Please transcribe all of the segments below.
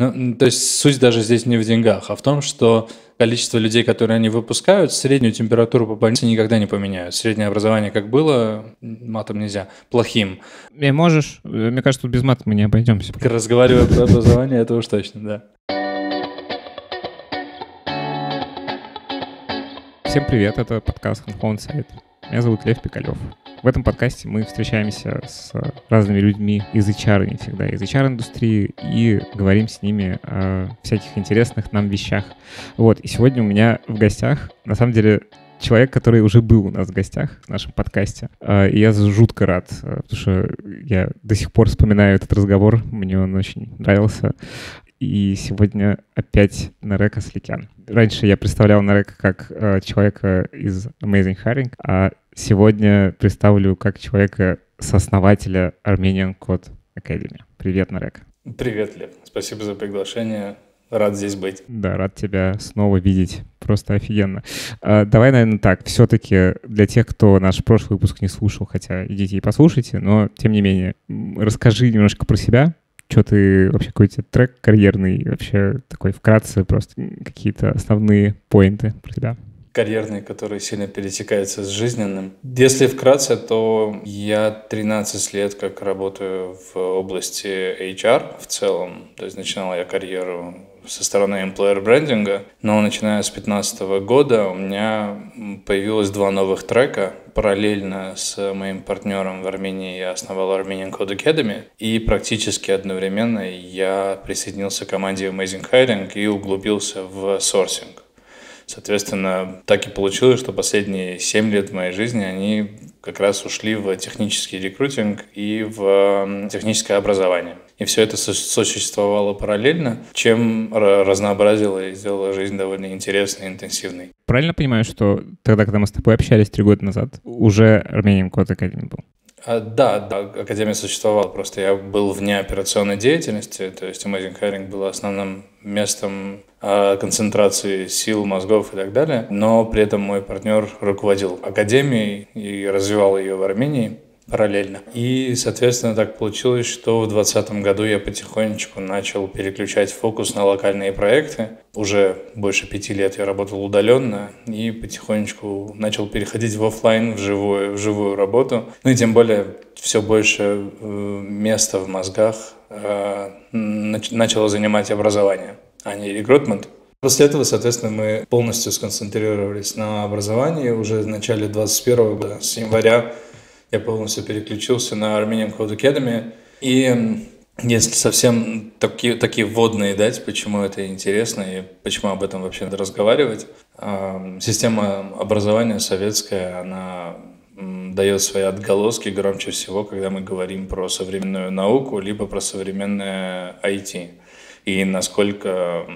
Ну, то есть суть даже здесь не в деньгах, а в том, что количество людей, которые они выпускают, среднюю температуру по больнице никогда не поменяют. Среднее образование как было, матом нельзя, плохим. И э, можешь, э, мне кажется, тут без мата мы не обойдемся. Разговаривая про образование, это уж точно, да. Всем привет, это подкаст Home Сайт. Меня зовут Лев Пикалев. В этом подкасте мы встречаемся с разными людьми из HR не всегда, из HR-индустрии, и говорим с ними о всяких интересных нам вещах. Вот, и сегодня у меня в гостях, на самом деле, человек, который уже был у нас в гостях в нашем подкасте. А, и я жутко рад, а, потому что я до сих пор вспоминаю этот разговор, мне он очень нравился. И сегодня опять Нарек Асликян. Раньше я представлял Нарека как э, человека из Amazing Hiring, а сегодня представлю как человека, сооснователя Armenian Code Academy. Привет, Нарек. Привет, Лев. Спасибо за приглашение. Рад здесь быть. Да, рад тебя снова видеть. Просто офигенно. А, давай, наверное, так. Все-таки для тех, кто наш прошлый выпуск не слушал, хотя идите и послушайте, но тем не менее, расскажи немножко про себя, что ты вообще какой то трек карьерный, вообще такой вкратце просто какие-то основные поинты про тебя карьерный, который сильно пересекается с жизненным. Если вкратце, то я 13 лет как работаю в области HR в целом. То есть начинал я карьеру со стороны employer брендинга, но начиная с 2015 года у меня появилось два новых трека. Параллельно с моим партнером в Армении я основал Armenian Code Academy, и практически одновременно я присоединился к команде Amazing Hiring и углубился в сорсинг. Соответственно, так и получилось, что последние 7 лет моей жизни они как раз ушли в технический рекрутинг и в техническое образование. И все это сосуществовало параллельно, чем разнообразило и сделало жизнь довольно интересной и интенсивной. Правильно понимаю, что тогда, когда мы с тобой общались три года назад, уже Армением Код Академии был? А, да, да, Академия существовала, просто я был вне операционной деятельности, то есть Amazing Hiring было основным местом а, концентрации сил, мозгов и так далее, но при этом мой партнер руководил Академией и развивал ее в Армении параллельно. И, соответственно, так получилось, что в 2020 году я потихонечку начал переключать фокус на локальные проекты. Уже больше пяти лет я работал удаленно и потихонечку начал переходить в офлайн, в живую, в живую работу. Ну и тем более все больше э, места в мозгах э, начало занимать образование, а не рекрутмент. После этого, соответственно, мы полностью сконцентрировались на образовании уже в начале 2021 года, с января я полностью переключился на Armenian Code Academy. И если совсем такие, такие вводные дать, почему это интересно и почему об этом вообще надо разговаривать, система образования советская, она дает свои отголоски громче всего, когда мы говорим про современную науку, либо про современное IT. И насколько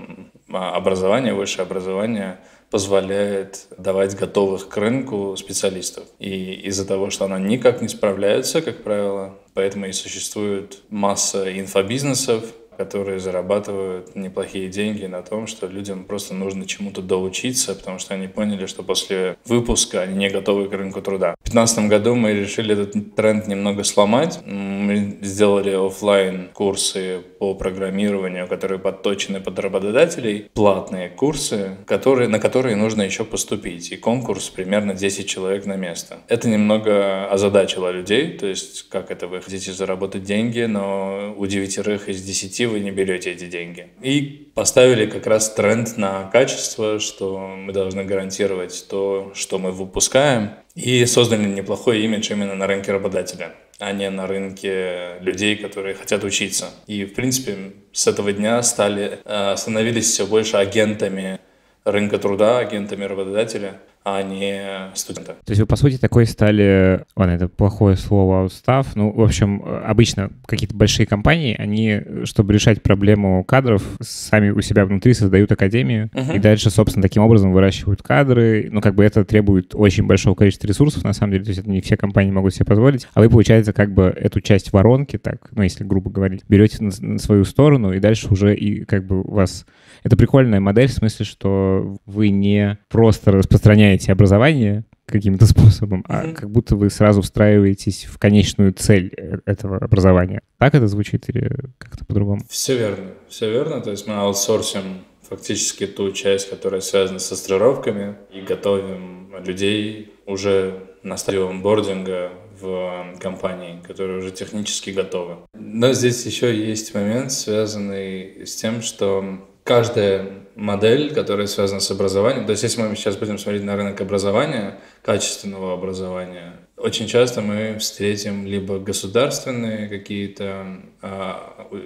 а, образование, высшее образование – позволяет давать готовых к рынку специалистов. И из-за того, что она никак не справляется, как правило, поэтому и существует масса инфобизнесов, которые зарабатывают неплохие деньги на том, что людям просто нужно чему-то доучиться, потому что они поняли, что после выпуска они не готовы к рынку труда. В 2015 году мы решили этот тренд немного сломать. Мы сделали офлайн курсы по программированию, которые подточены под работодателей, платные курсы, которые, на которые нужно еще поступить. И конкурс примерно 10 человек на место. Это немного озадачило людей, то есть как это вы хотите заработать деньги, но у девятерых из десяти идти, вы не берете эти деньги. И поставили как раз тренд на качество, что мы должны гарантировать то, что мы выпускаем, и создали неплохой имидж именно на рынке работодателя а не на рынке людей, которые хотят учиться. И, в принципе, с этого дня стали, э, становились все больше агентами рынка труда, агентами работодателя а не студента. То есть вы, по сути, такой стали... Ладно, это плохое слово, аутстав. Ну, в общем, обычно какие-то большие компании, они, чтобы решать проблему кадров, сами у себя внутри создают академию, uh-huh. и дальше, собственно, таким образом выращивают кадры. Ну, как бы это требует очень большого количества ресурсов, на самом деле, то есть это не все компании могут себе позволить. А вы, получается, как бы эту часть воронки, так, ну, если грубо говорить, берете на, на свою сторону, и дальше уже и как бы у вас... Это прикольная модель в смысле, что вы не просто распространяете меняете образование каким-то способом, а как будто вы сразу встраиваетесь в конечную цель э, этого образования. Так это звучит или как-то по-другому? Все верно, все верно. То есть мы аутсорсим фактически ту часть, которая связана со стажировками, и готовим людей уже на стадии онбординга в компании, которые уже технически готовы. Но здесь еще есть момент, связанный с тем, что каждая модель, которая связана с образованием. То есть, если мы сейчас будем смотреть на рынок образования, качественного образования, очень часто мы встретим либо государственные какие-то э,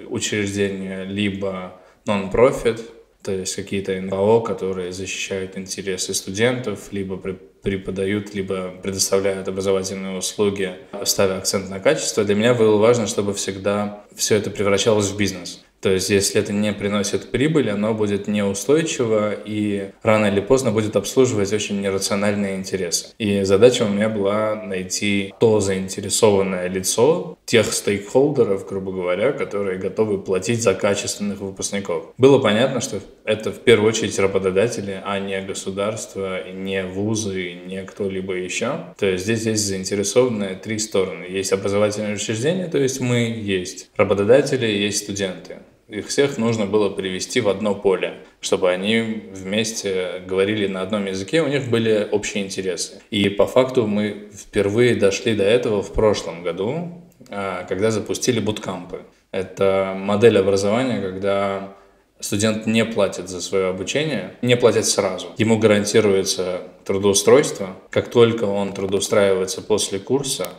учреждения, либо нон-профит, то есть какие-то НКО, которые защищают интересы студентов, либо преподают, либо предоставляют образовательные услуги, ставя акцент на качество, для меня было важно, чтобы всегда все это превращалось в бизнес. То есть, если это не приносит прибыль, оно будет неустойчиво и рано или поздно будет обслуживать очень нерациональные интересы. И задача у меня была найти то заинтересованное лицо тех стейкхолдеров, грубо говоря, которые готовы платить за качественных выпускников. Было понятно, что это в первую очередь работодатели, а не государство, не вузы, не кто-либо еще. То есть здесь есть заинтересованные три стороны. Есть образовательные учреждения, то есть мы, есть работодатели, есть студенты. Их всех нужно было привести в одно поле, чтобы они вместе говорили на одном языке, у них были общие интересы. И по факту мы впервые дошли до этого в прошлом году, а, когда запустили буткампы. Это модель образования, когда студент не платит за свое обучение, не платит сразу. Ему гарантируется трудоустройство. Как только он трудоустраивается после курса,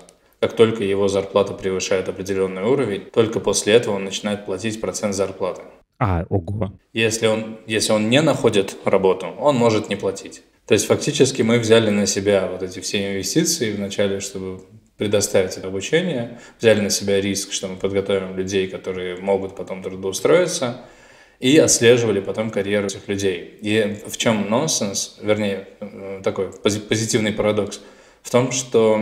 как только его зарплата превышает определенный уровень, только после этого он начинает платить процент зарплаты. А, ого. Если он, если он не находит работу, он может не платить. То есть фактически мы взяли на себя вот эти все инвестиции вначале, чтобы предоставить это обучение, взяли на себя риск, что мы подготовим людей, которые могут потом трудоустроиться, и отслеживали потом карьеру этих людей. И в чем нонсенс, вернее, э, такой позитивный парадокс, в том, что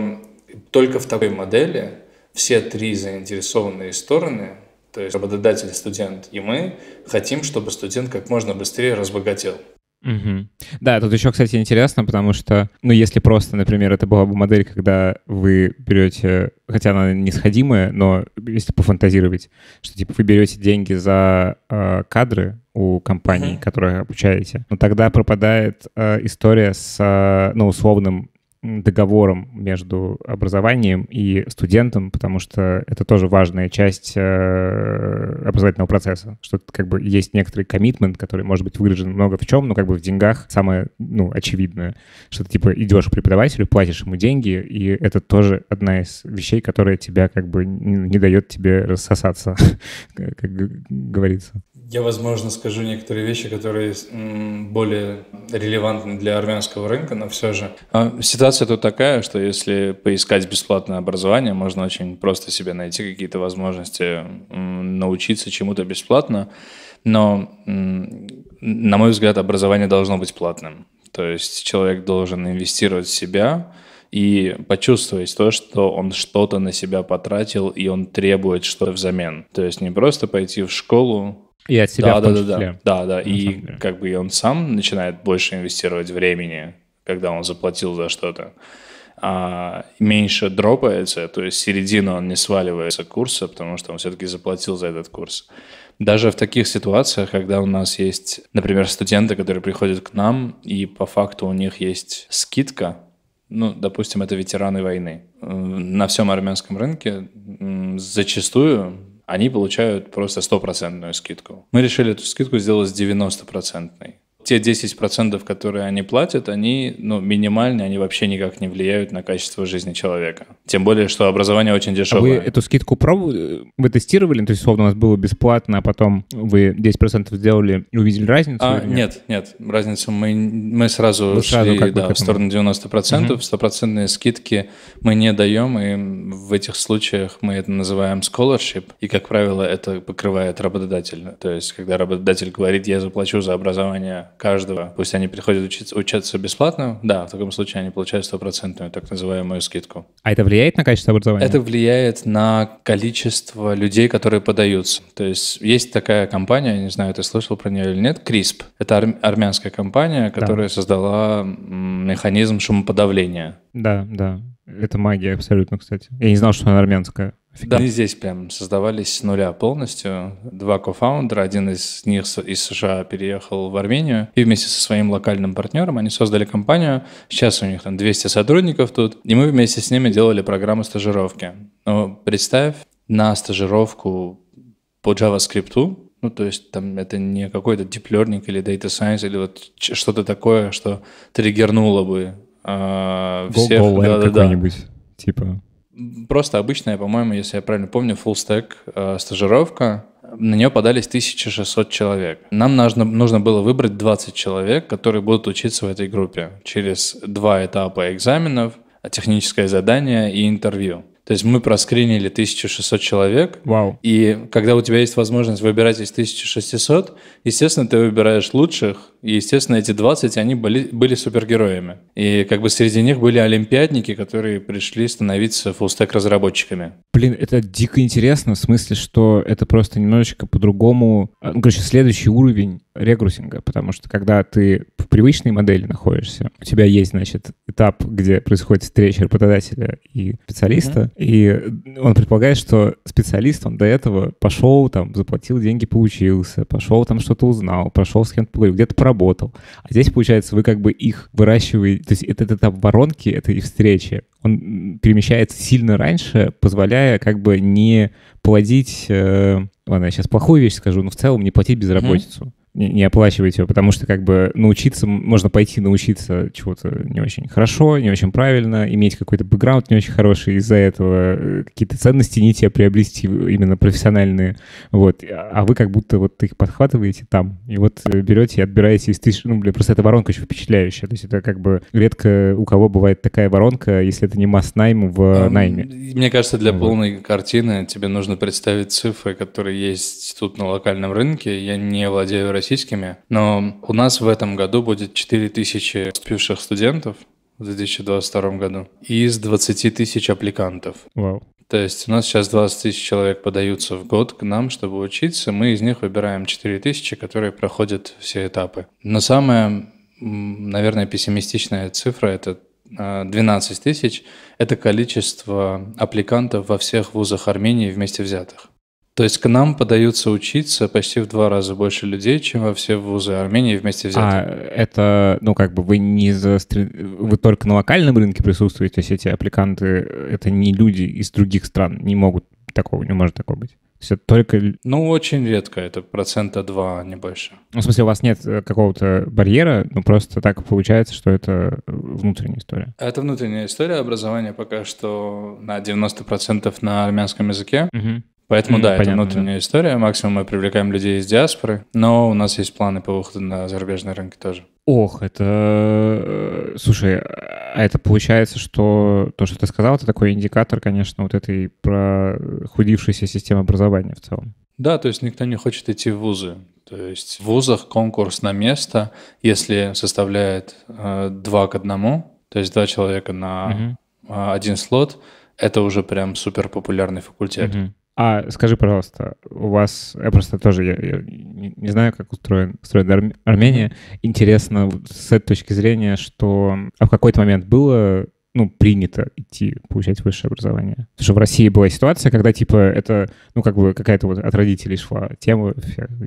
только в такой модели все три заинтересованные стороны, то есть работодатель, студент и мы, хотим, чтобы студент как можно быстрее разбогател. Угу. Да, тут еще, кстати, интересно, потому что, ну, если просто, например, это была бы модель, когда вы берете, хотя она несходимая но если пофантазировать, что, типа, вы берете деньги за э, кадры у компании, угу. которые обучаете, но ну, тогда пропадает э, история с, э, ну, условным договором между образованием и студентом, потому что это тоже важная часть э, образовательного процесса, что как бы есть некоторый коммитмент, который может быть выражен много в чем, но как бы в деньгах самое, ну, очевидное, что ты типа идешь к преподавателю, платишь ему деньги, и это тоже одна из вещей, которая тебя как бы не, не дает тебе рассосаться, как говорится. Я, возможно, скажу некоторые вещи, которые более релевантны для армянского рынка, но все же. А ситуация тут такая, что если поискать бесплатное образование, можно очень просто себе найти какие-то возможности научиться чему-то бесплатно, но, на мой взгляд, образование должно быть платным. То есть человек должен инвестировать в себя, и почувствовать то, что он что-то на себя потратил, и он требует что-то взамен. То есть не просто пойти в школу, и от себя да, в том да, числе. Да, да, да, И как бы он сам начинает больше инвестировать времени, когда он заплатил за что-то. А меньше дропается, то есть середину он не сваливается курса, потому что он все-таки заплатил за этот курс. Даже в таких ситуациях, когда у нас есть, например, студенты, которые приходят к нам, и по факту у них есть скидка, ну, допустим, это ветераны войны. На всем армянском рынке зачастую они получают просто стопроцентную скидку. Мы решили эту скидку сделать 90-процентной те 10%, которые они платят, они ну, минимальные, они вообще никак не влияют на качество жизни человека. Тем более, что образование очень дешевое. А вы эту скидку пробовали, вы тестировали? То есть, условно, у нас было бесплатно, а потом вы 10% сделали и увидели разницу? А, нет? нет, нет, разницу мы, мы сразу вы шли сразу да, в сторону 90%. Угу. Стопроцентные скидки мы не даем, и в этих случаях мы это называем scholarship, и, как правило, это покрывает работодатель. То есть, когда работодатель говорит, я заплачу за образование каждого. Пусть они приходят учиться, учиться бесплатно, да, в таком случае они получают стопроцентную так называемую скидку. А это влияет на качество образования? Это влияет на количество людей, которые подаются. То есть есть такая компания, я не знаю, ты слышал про нее или нет, CRISP. Это ар- армянская компания, которая да. создала механизм шумоподавления. Да, да. Это магия абсолютно, кстати. Я не знал, что она армянская. Офигенно. Да. здесь прям создавались с нуля полностью. Два кофаундера, один из них из США переехал в Армению, и вместе со своим локальным партнером они создали компанию. Сейчас у них там 200 сотрудников тут, и мы вместе с ними делали программу стажировки. Ну, представь, на стажировку по JavaScript ну, то есть там это не какой-то deep learning или data science или вот что-то такое, что триггернуло бы э, всех. Go, go да, да, да. типа просто обычная, по-моему, если я правильно помню, full stack э, стажировка. На нее подались 1600 человек. Нам нужно, нужно было выбрать 20 человек, которые будут учиться в этой группе через два этапа экзаменов, техническое задание и интервью. То есть мы проскринили 1600 человек. Вау. И когда у тебя есть возможность выбирать из 1600, естественно, ты выбираешь лучших. И, естественно, эти 20, они были, были супергероями. И как бы среди них были олимпиадники, которые пришли становиться фуллстек разработчиками. Блин, это дико интересно, в смысле, что это просто немножечко по-другому. А, ну, короче, следующий уровень регрутинга, потому что когда ты в привычной модели находишься, у тебя есть, значит, этап, где происходит встреча работодателя и специалиста, mm-hmm и он предполагает, что специалист, он до этого пошел там, заплатил деньги, поучился, пошел там что-то узнал, прошел с кем-то где-то поработал. А здесь, получается, вы как бы их выращиваете, то есть этот этап воронки, это их встречи, он перемещается сильно раньше, позволяя как бы не плодить, э, ладно, я сейчас плохую вещь скажу, но в целом не платить безработицу. Mm-hmm не, не оплачивайте его, потому что как бы научиться, можно пойти научиться чего-то не очень хорошо, не очень правильно, иметь какой-то бэкграунд не очень хороший, из-за этого э, какие-то ценности не те приобрести именно профессиональные, вот, а вы как будто вот их подхватываете там, и вот э, берете и отбираете из тысяч, ну, блин, просто эта воронка очень впечатляющая, то есть это как бы редко у кого бывает такая воронка, если это не масс-найм в а, найме. Мне кажется, для вот. полной картины тебе нужно представить цифры, которые есть тут на локальном рынке, я не владею российскими. Но у нас в этом году будет 4000 вступивших студентов в 2022 году из 20 тысяч аппликантов. Wow. То есть у нас сейчас 20 тысяч человек подаются в год к нам, чтобы учиться. Мы из них выбираем 4 тысячи, которые проходят все этапы. Но самая, наверное, пессимистичная цифра – это 12 а, тысяч – это количество аппликантов во всех вузах Армении вместе взятых. То есть к нам подаются учиться почти в два раза больше людей, чем во все вузы Армении вместе а, взятые. А это, ну, как бы вы не за вы только на локальном рынке присутствуете, то есть эти аппликанты, это не люди из других стран, не могут такого, не может такого быть. все только... Ну, очень редко, это процента два, а не больше. Ну, в смысле, у вас нет э, какого-то барьера, но ну, просто так получается, что это э, внутренняя история. Это внутренняя история образования пока что на 90% на армянском языке. Угу. Поэтому, mm, да, понятно, это внутренняя да. история. Максимум мы привлекаем людей из диаспоры, но у нас есть планы по выходу на зарубежные рынки тоже. Ох, это... Э, слушай, а это получается, что то, что ты сказал, это такой индикатор, конечно, вот этой прохудившейся системы образования в целом. Да, то есть никто не хочет идти в вузы. То есть в вузах конкурс на место, если составляет э, 2 к одному, то есть два человека на угу. один слот, это уже прям супер популярный факультет. Угу. А скажи, пожалуйста, у вас, я просто тоже я, я не знаю, как устроен, устроена Ар- Армения. Интересно с этой точки зрения, что а в какой-то момент было ну, принято идти получать высшее образование. Потому что в России была ситуация, когда, типа, это, ну, как бы какая-то вот от родителей шла тема,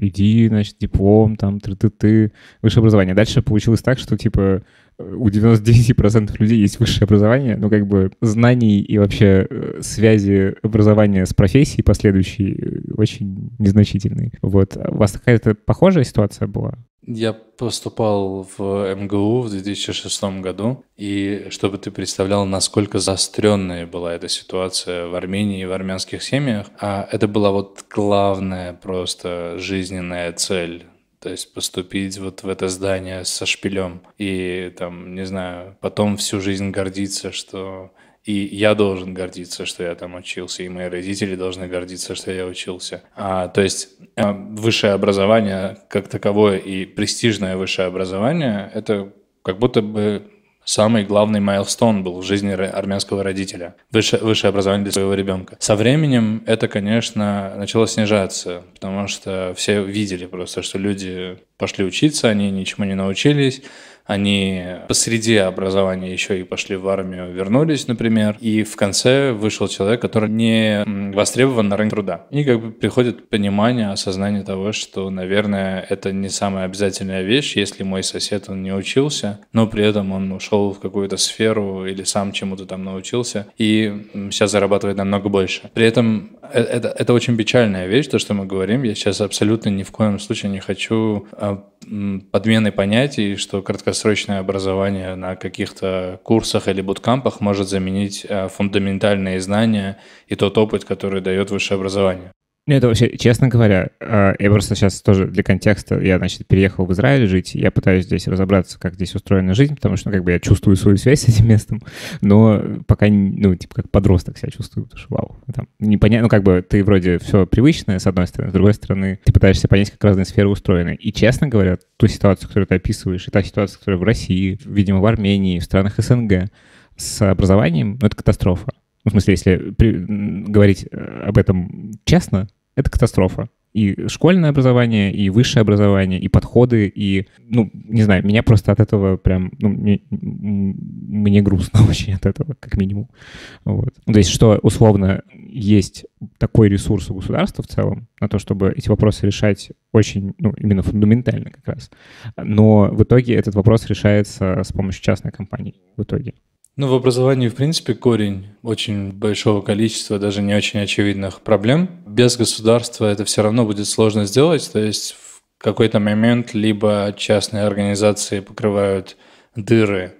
иди, значит, диплом, там, ты-ты-ты, высшее образование. Дальше получилось так, что, типа, у 99% людей есть высшее образование, но как бы знаний и вообще э, связи образования с профессией последующей э, очень незначительные. Вот. У вас какая-то похожая ситуация была? Я поступал в МГУ в 2006 году, и чтобы ты представлял, насколько заостренная была эта ситуация в Армении и в армянских семьях, а это была вот главная просто жизненная цель то есть поступить вот в это здание со шпилем и там, не знаю, потом всю жизнь гордиться, что и я должен гордиться, что я там учился, и мои родители должны гордиться, что я учился. А, то есть э, высшее образование как таковое и престижное высшее образование – это как будто бы Самый главный майлстон был в жизни армянского родителя, высшее, высшее образование для своего ребенка. Со временем это, конечно, начало снижаться, потому что все видели просто, что люди пошли учиться, они ничему не научились, они посреди образования еще и пошли в армию, вернулись, например, и в конце вышел человек, который не востребован на рынке труда. И как бы приходит понимание, осознание того, что, наверное, это не самая обязательная вещь, если мой сосед, он не учился, но при этом он ушел в какую-то сферу или сам чему-то там научился и сейчас зарабатывает намного больше. При этом э, это, это очень печальная вещь, то, что мы говорим. Я сейчас абсолютно ни в коем случае не хочу а, подмены понятий, что кратко краткосрочное образование на каких-то курсах или буткампах может заменить э, фундаментальные знания и тот опыт, который дает высшее образование. Ну, это вообще, честно говоря, а, я просто сейчас тоже для контекста, я, значит, переехал в Израиль жить, я пытаюсь здесь разобраться, как здесь устроена жизнь, потому что, ну, как бы я чувствую свою связь с этим местом, но пока, ну, типа, как подросток себя чувствую, потому что, вау, там, непонятно, ну, как бы ты вроде все привычное, с одной стороны, с другой стороны, ты пытаешься понять, как разные сферы устроены. И, честно говоря, ту ситуацию, которую ты описываешь, и та ситуация, которая в России, видимо, в Армении, в странах СНГ, с образованием, ну, это катастрофа ну, в смысле, если при, говорить э, об этом честно, это катастрофа. И школьное образование, и высшее образование, и подходы, и, ну, не знаю, меня просто от этого прям, ну, мне, мне грустно очень от этого, как минимум. Вот. Ну, то есть, что условно есть такой ресурс у государства в целом на то, чтобы эти вопросы решать очень, ну, именно фундаментально как раз. Но в итоге этот вопрос решается с помощью частной компании в итоге. Ну, в образовании, в принципе, корень очень большого количества даже не очень очевидных проблем. Без государства это все равно будет сложно сделать. То есть в какой-то момент либо частные организации покрывают дыры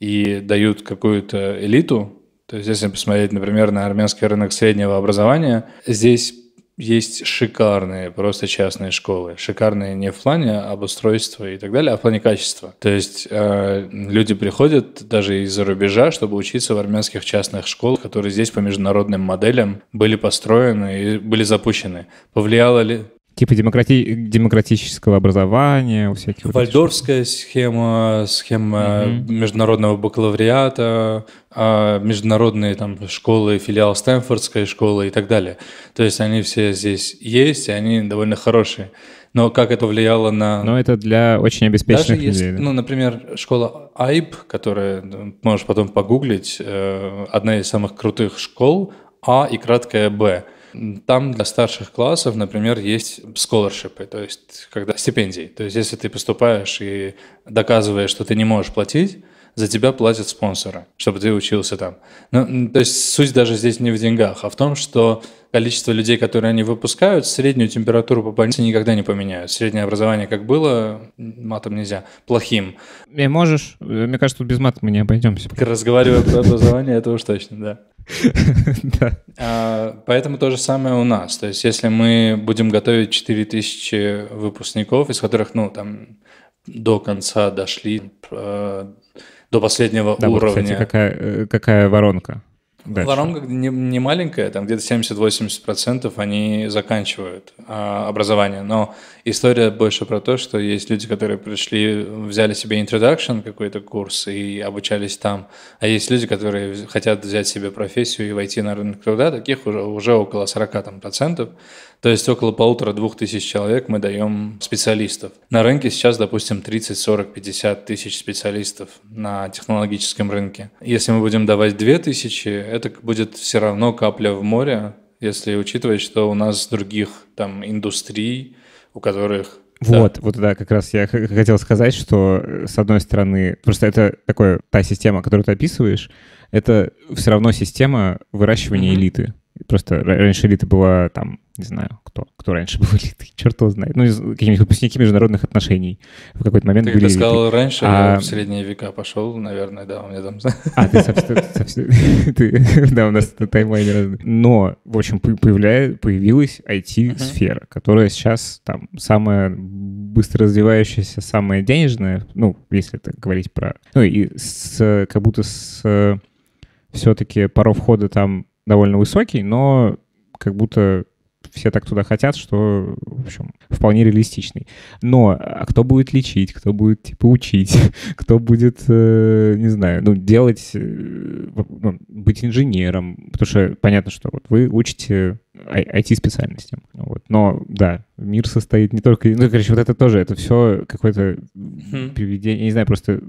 и дают какую-то элиту. То есть если посмотреть, например, на армянский рынок среднего образования, здесь есть шикарные просто частные школы. Шикарные не в плане обустройства и так далее, а в плане качества. То есть э, люди приходят даже из-за рубежа, чтобы учиться в армянских частных школах, которые здесь по международным моделям были построены и были запущены. Повлияло ли... Типа демократи... демократического образования, у всяких. Вальдорфская вот схема, схема mm международного бакалавриата, а, международные там школы, филиал Стэнфордской школы и так далее. То есть они все здесь есть, и они довольно хорошие. Но как это влияло на... Но это для очень обеспеченных Даже людей. Ну, например, школа АИП которая, ну, можешь потом погуглить, э, одна из самых крутых школ, А и краткая Б. Там для старших классов, например, есть scholarship, то есть когда стипендии. То есть если ты поступаешь и доказываешь, что ты не можешь платить, за тебя платят спонсоры, чтобы ты учился там. Ну, то есть суть даже здесь не в деньгах, а в том, что количество людей, которые они выпускают, среднюю температуру по больнице никогда не поменяют. Среднее образование как было, матом нельзя, плохим. И э, можешь, э, мне кажется, тут без мата мы не обойдемся. Разговаривая про образование, это уж точно, да. А, поэтому то же самое у нас. То есть если мы будем готовить 4000 выпускников, из которых, ну, там, до конца дошли, э, до последнего да, уровня. Вот, кстати, какая, какая воронка? Дальше. Воронка не, не маленькая, там где-то 70-80% они заканчивают э, образование, но история больше про то, что есть люди, которые пришли, взяли себе introduction какой-то курс и обучались там, а есть люди, которые хотят взять себе профессию и войти на рынок труда, таких уже, уже около 40 там, процентов, то есть около полутора-двух тысяч человек мы даем специалистов. На рынке сейчас, допустим, 30, 40, 50 тысяч специалистов на технологическом рынке. Если мы будем давать 2 тысячи, это будет все равно капля в море, если учитывать, что у нас других там индустрий, у которых вот, да. вот да, как раз я хотел сказать, что э, с одной стороны, просто это такое, та система, которую ты описываешь, это все равно система выращивания mm-hmm. элиты. Просто раньше элита была там, не знаю, кто, кто раньше был элитой, черт его знает. Ну, какие нибудь выпускники международных отношений в какой-то момент ты, были Ты сказал элиты. раньше, а... я в средние века пошел, наверное, да, у меня там... А, ты совсем... Да, у нас таймлайны разные. Но, в общем, появилась IT-сфера, которая сейчас там самая быстро развивающаяся, самая денежная, ну, если так говорить про... Ну, и как будто с э, все-таки порог входа там довольно высокий, но как будто все так туда хотят, что, в общем, вполне реалистичный. Но а кто будет лечить, кто будет, типа, учить, кто будет, э, не знаю, ну, делать, э, ну, быть инженером, потому что понятно, что вот вы учите IT-специальностям. Вот. Но, да, мир состоит не только... Ну, короче, вот это тоже, это все какое-то mm-hmm. Хм. приведение... Я не знаю, просто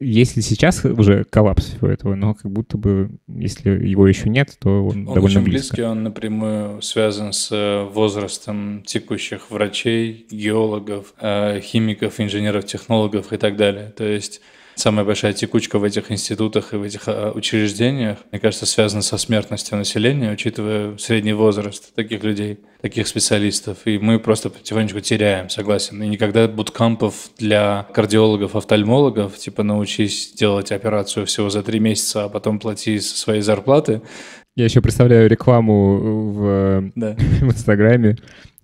если сейчас уже коллапс всего этого, но как будто бы, если его еще нет, то он, он довольно очень близко. близкий, он напрямую связан с э, возрастом текущих врачей, геологов, э, химиков, инженеров, технологов и так далее. То есть самая большая текучка в этих институтах и в этих э, учреждениях, мне кажется, связана со смертностью населения, учитывая средний возраст таких людей, таких специалистов. И мы просто потихонечку теряем, согласен. И никогда буткампов для кардиологов, офтальмологов, типа научись делать операцию всего за три месяца, а потом плати со своей зарплаты. Я еще представляю рекламу в, э, да. в Инстаграме.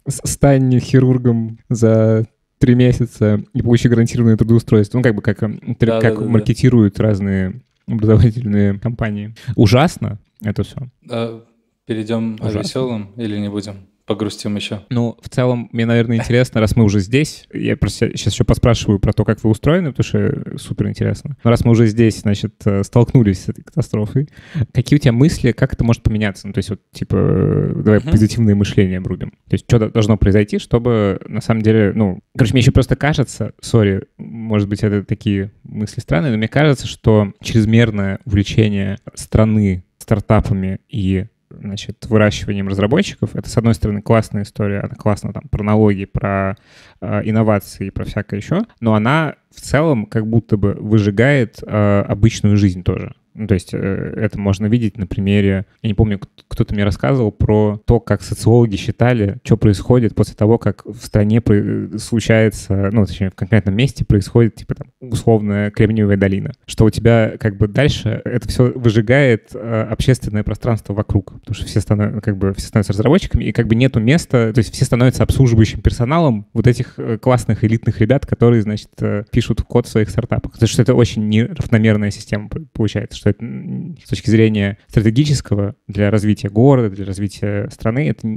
Стань хирургом за три месяца и получи гарантированное трудоустройство. Ну, как бы как, э, да, как да, маркетируют да. разные образовательные компании. Ужасно это все. Э, Перейдем Ужасно. о веселом или не будем? погрустим еще. Ну, в целом, мне, наверное, интересно, раз мы уже здесь, я просто сейчас еще поспрашиваю про то, как вы устроены, потому что э, супер интересно. Но раз мы уже здесь, значит, э, столкнулись с этой катастрофой, какие у тебя мысли, как это может поменяться? Ну, то есть вот, типа, э, давай uh-huh. позитивное мышление обрубим. То есть что должно произойти, чтобы, на самом деле, ну, короче, мне еще просто кажется, сори, может быть, это такие мысли странные, но мне кажется, что чрезмерное увлечение страны стартапами и значит, выращиванием разработчиков. Это, с одной стороны, классная история, она классно там про налоги, про э, инновации, про всякое еще, но она в целом как будто бы выжигает э, обычную жизнь тоже. Ну, то есть э, это можно видеть на примере, я не помню, кто-то мне рассказывал про то, как социологи считали, что происходит после того, как в стране э, случается, ну, точнее, в конкретном месте происходит, типа, там, условно, Кремниевая долина, что у тебя как бы дальше это все выжигает э, общественное пространство вокруг, потому что все, станов... как бы, все становятся разработчиками, и как бы нету места, то есть все становятся обслуживающим персоналом вот этих классных элитных ребят, которые, значит, пишут код в своих стартапах. то есть это очень неравномерная система получается, что это, с точки зрения стратегического для развития города, для развития страны, это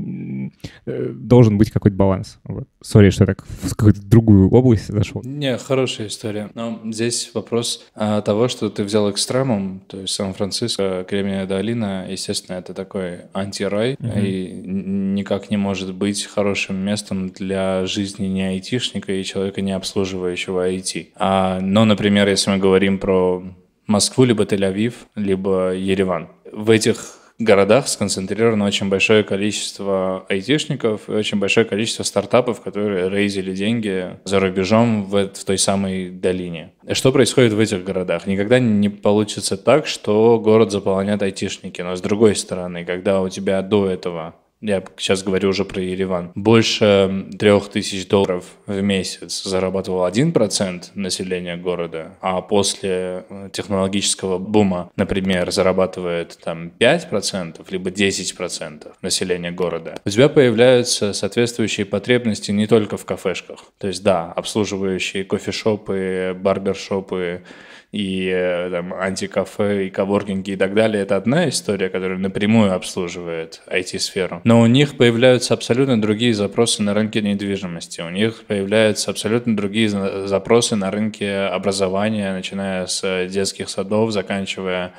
э, должен быть какой-то баланс. Сори, вот. что я так в какую-то другую область зашел. Не, хорошая история. Но здесь вопрос а, того, что ты взял экстремум, то есть Сан-Франциско, Кремниевая долина, естественно, это такой антирай, mm-hmm. и никак не может быть хорошим местом для жизни не айтишника и человека, не обслуживающего IT. А, но, например, если мы говорим про Москву, либо Тель-Авив, либо Ереван. В этих городах сконцентрировано очень большое количество айтишников и очень большое количество стартапов, которые рейзили деньги за рубежом в, в той самой долине. Что происходит в этих городах? Никогда не получится так, что город заполнят айтишники. Но с другой стороны, когда у тебя до этого я сейчас говорю уже про Ереван, больше трех тысяч долларов в месяц зарабатывал 1% населения города, а после э, технологического бума, например, зарабатывает там 5%, либо 10% населения города, у тебя появляются соответствующие потребности не только в кафешках. То есть, да, обслуживающие кофешопы, барбершопы, и э, там, антикафе, и коворкинги и так далее, это одна история, которая напрямую обслуживает IT-сферу. Но у них появляются абсолютно другие запросы на рынке недвижимости, у них появляются абсолютно другие запросы на рынке образования, начиная с э, детских садов, заканчивая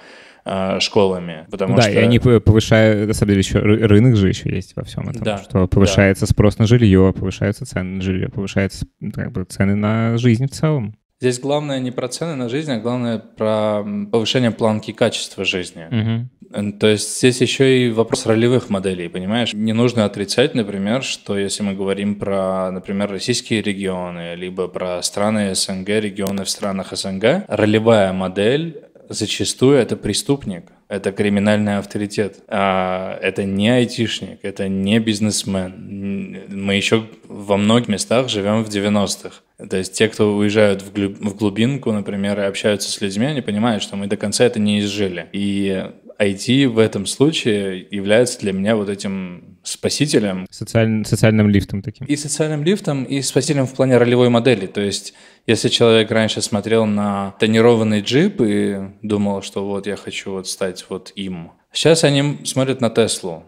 э, школами, потому да, что... Да, и они повышают, на самом деле, еще рынок же еще есть во всем этом, да, что повышается да. спрос на жилье, повышаются цены на жилье, повышаются как бы, цены на жизнь в целом. Здесь главное не про цены на жизнь, а главное про повышение планки качества жизни. Угу. То есть здесь еще и вопрос ролевых моделей, понимаешь? Не нужно отрицать, например, что если мы говорим про, например, российские регионы, либо про страны СНГ, регионы в странах СНГ, ролевая модель зачастую это преступник, это криминальный авторитет, а это не айтишник, это не бизнесмен. Мы еще во многих местах живем в 90-х. То есть те, кто уезжают в, глубинку, например, и общаются с людьми, они понимают, что мы до конца это не изжили. И IT в этом случае является для меня вот этим спасителем. Социаль... Социальным лифтом таким. И социальным лифтом, и спасителем в плане ролевой модели. То есть, если человек раньше смотрел на тонированный джип и думал, что вот я хочу вот стать вот им. Сейчас они смотрят на Теслу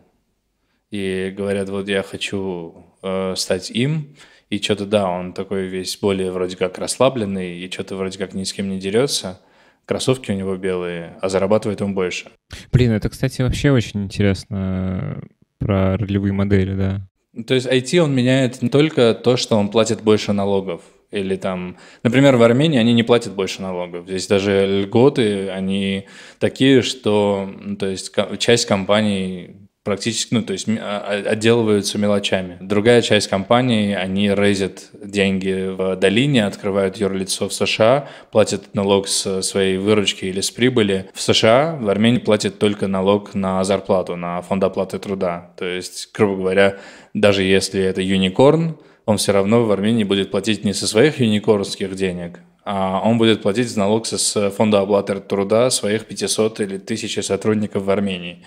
и говорят, вот я хочу э, стать им. И что-то, да, он такой весь более вроде как расслабленный, и что-то вроде как ни с кем не дерется кроссовки у него белые, а зарабатывает он больше. Блин, это, кстати, вообще очень интересно про ролевые модели, да. Ну, то есть IT он меняет не только то, что он платит больше налогов, или там, например, в Армении они не платят больше налогов. Здесь даже льготы, они такие, что ну, то есть, часть компаний практически, ну, то есть а, а, отделываются мелочами. Другая часть компании, они рейзят деньги в долине, открывают юрлицо в США, платят налог с своей выручки или с прибыли. В США, в Армении платят только налог на зарплату, на фонд оплаты труда. То есть, грубо говоря, даже если это юникорн, он все равно в Армении будет платить не со своих юникорнских денег, а он будет платить налог с фонда оплаты труда своих 500 или 1000 сотрудников в Армении.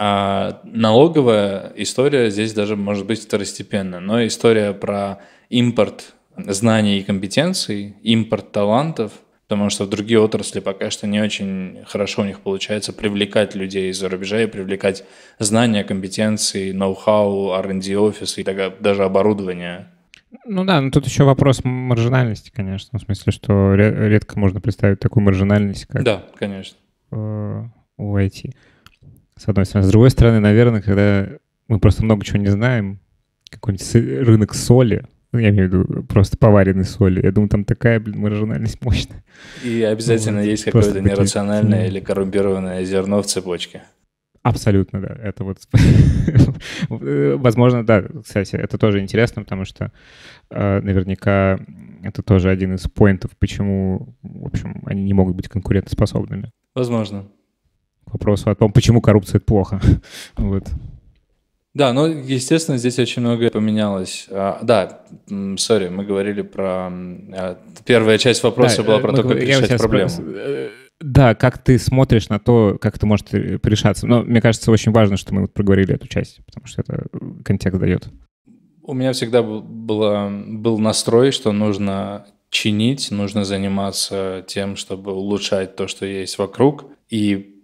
А налоговая история здесь даже может быть второстепенная, но история про импорт знаний и компетенций, импорт талантов, потому что в другие отрасли пока что не очень хорошо у них получается привлекать людей из-за рубежа и привлекать знания, компетенции, ноу-хау, R&D офисы и даже оборудование ну да, но тут еще вопрос маржинальности, конечно, в смысле, что редко можно представить такую маржинальность, как да, конечно. Э, у IT. С одной стороны. С другой стороны, наверное, когда мы просто много чего не знаем, какой-нибудь рынок соли, ну, я имею в виду просто поваренной соли. Я думаю, там такая, блин, маржинальность мощная. И обязательно ну, есть какое-то нерациональное или коррумпированное зерно в цепочке. Абсолютно, да. Это вот... Возможно, да, кстати, это тоже интересно, потому что э, наверняка это тоже один из поинтов, почему, в общем, они не могут быть конкурентоспособными. Возможно к вопросу о том, почему коррупция — это плохо. вот. Да, ну, естественно, здесь очень многое поменялось. А, да, сори, мы говорили про... А, первая часть вопроса да, была э, про то, как решать проблему. Э, да, как ты смотришь на то, как это может э, решаться. Но мне кажется, очень важно, что мы вот проговорили эту часть, потому что это контекст дает. У меня всегда было, был настрой, что нужно чинить, нужно заниматься тем, чтобы улучшать то, что есть вокруг, и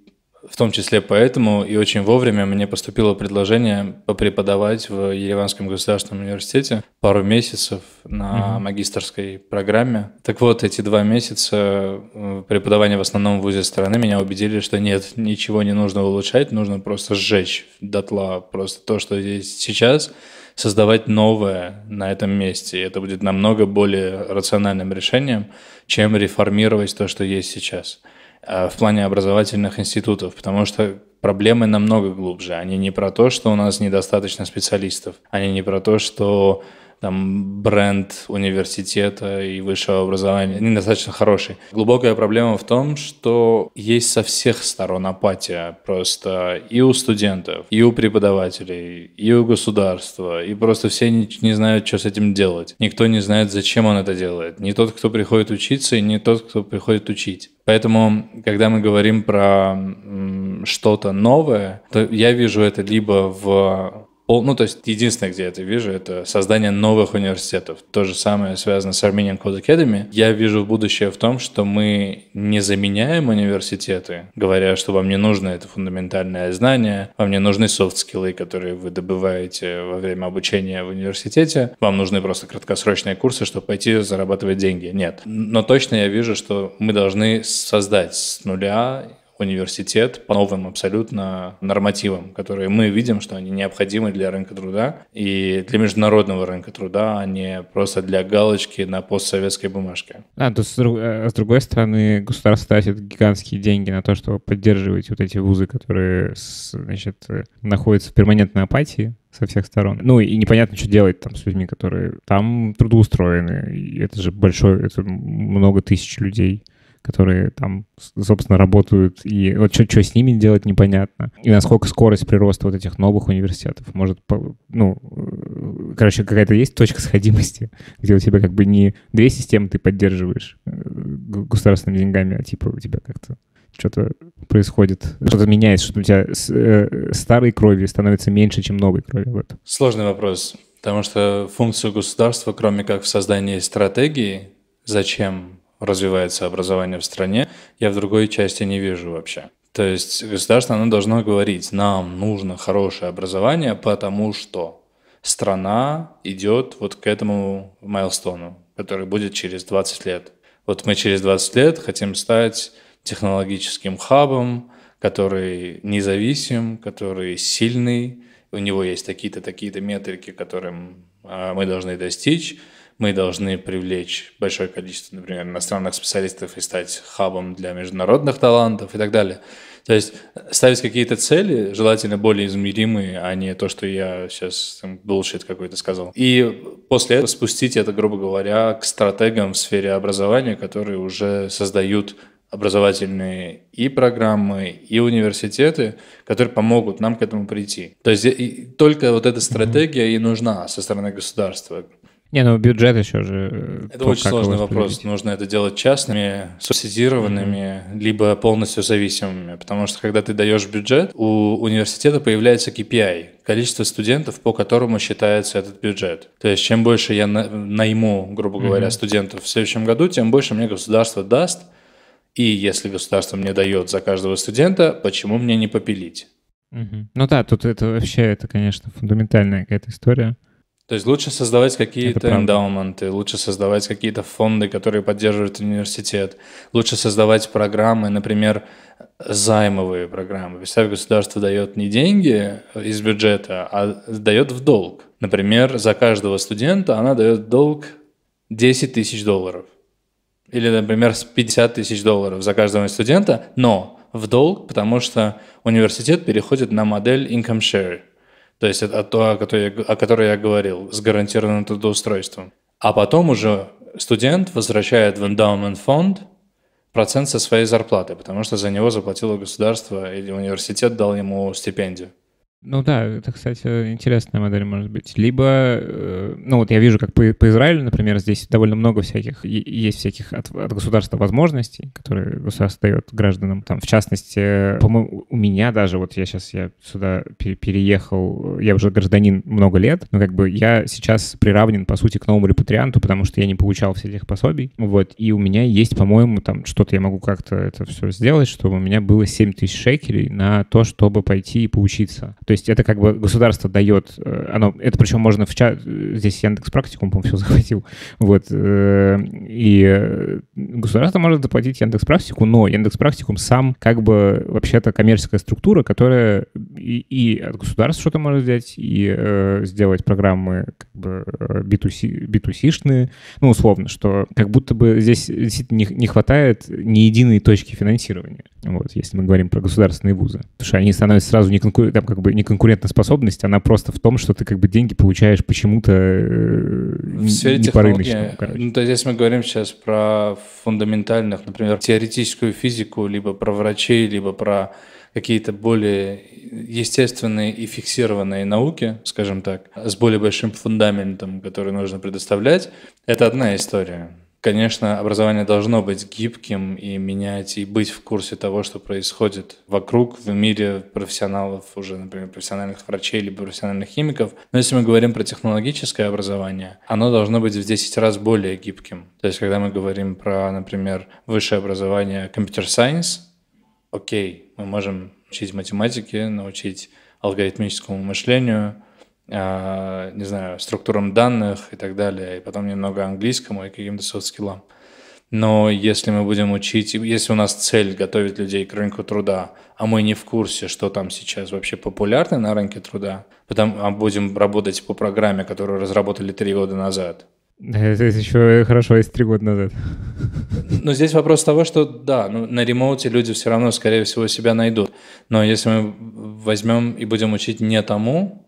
в том числе поэтому и очень вовремя мне поступило предложение преподавать в Ереванском государственном университете пару месяцев на угу. магистрской программе. Так вот, эти два месяца э, преподавания в основном в вузе страны меня убедили, что нет, ничего не нужно улучшать, нужно просто сжечь дотла просто то, что здесь сейчас, создавать новое на этом месте. И это будет намного более рациональным решением, чем реформировать то, что есть сейчас. А, в плане образовательных институтов, потому что проблемы намного глубже. Они не про то, что у нас недостаточно специалистов, они не про то, что там бренд университета и высшего образования недостаточно хороший. Глубокая проблема в том, что есть со всех сторон апатия просто и у студентов, и у преподавателей, и у государства, и просто все не, не знают, что с этим делать. Никто не знает, зачем он это делает. Не тот, кто приходит учиться, и не тот, кто приходит учить. Поэтому, когда мы говорим про что-то новое, то я вижу это либо в ну, то есть единственное, где я это вижу, это создание новых университетов. То же самое связано с Armenian Code Academy. Я вижу будущее в том, что мы не заменяем университеты, говоря, что вам не нужно это фундаментальное знание, вам не нужны софт-скиллы, которые вы добываете во время обучения в университете, вам нужны просто краткосрочные курсы, чтобы пойти зарабатывать деньги. Нет. Но точно я вижу, что мы должны создать с нуля университет по новым абсолютно нормативам, которые мы видим, что они необходимы для рынка труда и для международного рынка труда, а не просто для галочки на постсоветской бумажке. А, то с, а с другой стороны, государство тратит гигантские деньги на то, чтобы поддерживать вот эти вузы, которые значит, э, находятся в перманентной апатии, со всех сторон. Ну и непонятно, что делать там с людьми, которые там трудоустроены. И это же большой, это много тысяч людей которые там, собственно, работают, и вот что с ними делать непонятно, и насколько скорость прироста вот этих новых университетов может, ну, э, короче, какая-то есть точка сходимости, где у тебя как бы не две системы ты поддерживаешь э, государственными деньгами, а типа у тебя как-то что-то происходит, что-то меняется, что у тебя с, э, старой крови становится меньше, чем новой крови. Вот. Сложный вопрос, потому что функцию государства, кроме как в создании стратегии, зачем развивается образование в стране, я в другой части не вижу вообще. То есть государство, оно должно говорить, нам нужно хорошее образование, потому что страна идет вот к этому майлстону, который будет через 20 лет. Вот мы через 20 лет хотим стать технологическим хабом, который независим, который сильный, у него есть такие-то, такие-то метрики, которым а, мы должны достичь, мы должны привлечь большое количество, например, иностранных специалистов и стать хабом для международных талантов и так далее. То есть ставить какие-то цели, желательно более измеримые, а не то, что я сейчас там, bullshit какой-то сказал. И после этого спустить это, грубо говоря, к стратегам в сфере образования, которые уже создают образовательные и программы, и университеты, которые помогут нам к этому прийти. То есть и, только вот эта стратегия и нужна со стороны государства. Не, ну бюджет еще же... Э, это то, очень сложный вопрос. Нужно это делать частными, субсидированными, mm-hmm. либо полностью зависимыми. Потому что когда ты даешь бюджет, у университета появляется KPI, количество студентов, по которому считается этот бюджет. То есть чем больше я на- найму, грубо говоря, mm-hmm. студентов в следующем году, тем больше мне государство даст. И если государство мне дает за каждого студента, почему мне не попилить? Угу. Ну да, тут это вообще, это, конечно, фундаментальная какая-то история. То есть лучше создавать какие-то эндаументы, лучше создавать какие-то фонды, которые поддерживают университет, лучше создавать программы, например, займовые программы. Представь, государство дает не деньги из бюджета, а дает в долг. Например, за каждого студента она дает долг 10 тысяч долларов. Или, например, 50 тысяч долларов за каждого студента, но в долг, потому что университет переходит на модель income share – то есть это то, о которой, о которой я говорил, с гарантированным трудоустройством. А потом уже студент возвращает в эндаумент фонд процент со своей зарплаты, потому что за него заплатило государство или университет дал ему стипендию. Ну да, это, кстати, интересная модель может быть. Либо, э, ну вот я вижу, как по, по Израилю, например, здесь довольно много всяких, есть всяких от, от государства возможностей, которые государство дает гражданам. Там, в частности, по-моему, у меня даже, вот я сейчас я сюда переехал, я уже гражданин много лет, но как бы я сейчас приравнен, по сути, к новому репатрианту, потому что я не получал всех этих пособий. Вот, и у меня есть, по-моему, там что-то я могу как-то это все сделать, чтобы у меня было 7 тысяч шекелей на то, чтобы пойти и поучиться. То есть это как бы государство дает, э, оно, это причем можно в чат, здесь Яндекс практикум, по-моему, все захватил, вот, э, и э, государство может заплатить Яндекс практику, но Яндекс практикум сам как бы вообще-то коммерческая структура, которая и, и от государства что-то может взять, и э, сделать программы как бы B2C, шные ну, условно, что как будто бы здесь действительно не, не хватает ни единой точки финансирования, вот, если мы говорим про государственные вузы, потому что они становятся сразу не конкурентными, как бы не неконкурентоспособность, она просто в том, что ты как бы деньги получаешь почему-то не, э, не по рыночному. Короче. Ну, то есть если мы говорим сейчас про фундаментальных, например, теоретическую физику, либо про врачей, либо про какие-то более естественные и фиксированные науки, скажем так, с более большим фундаментом, который нужно предоставлять, это одна история. Конечно, образование должно быть гибким и менять, и быть в курсе того, что происходит вокруг, в мире профессионалов, уже, например, профессиональных врачей или профессиональных химиков. Но если мы говорим про технологическое образование, оно должно быть в 10 раз более гибким. То есть, когда мы говорим про, например, высшее образование компьютер сайенс, окей, мы можем учить математике, научить алгоритмическому мышлению – а, не знаю, структурам данных и так далее, и потом немного английскому и каким-то соцскиллам. Но если мы будем учить, если у нас цель готовить людей к рынку труда, а мы не в курсе, что там сейчас вообще популярно на рынке труда, потом а будем работать по программе, которую разработали три года назад. Это еще хорошо, если три года назад. Но здесь вопрос того, что да, ну, на ремоуте люди все равно, скорее всего, себя найдут. Но если мы возьмем и будем учить не тому,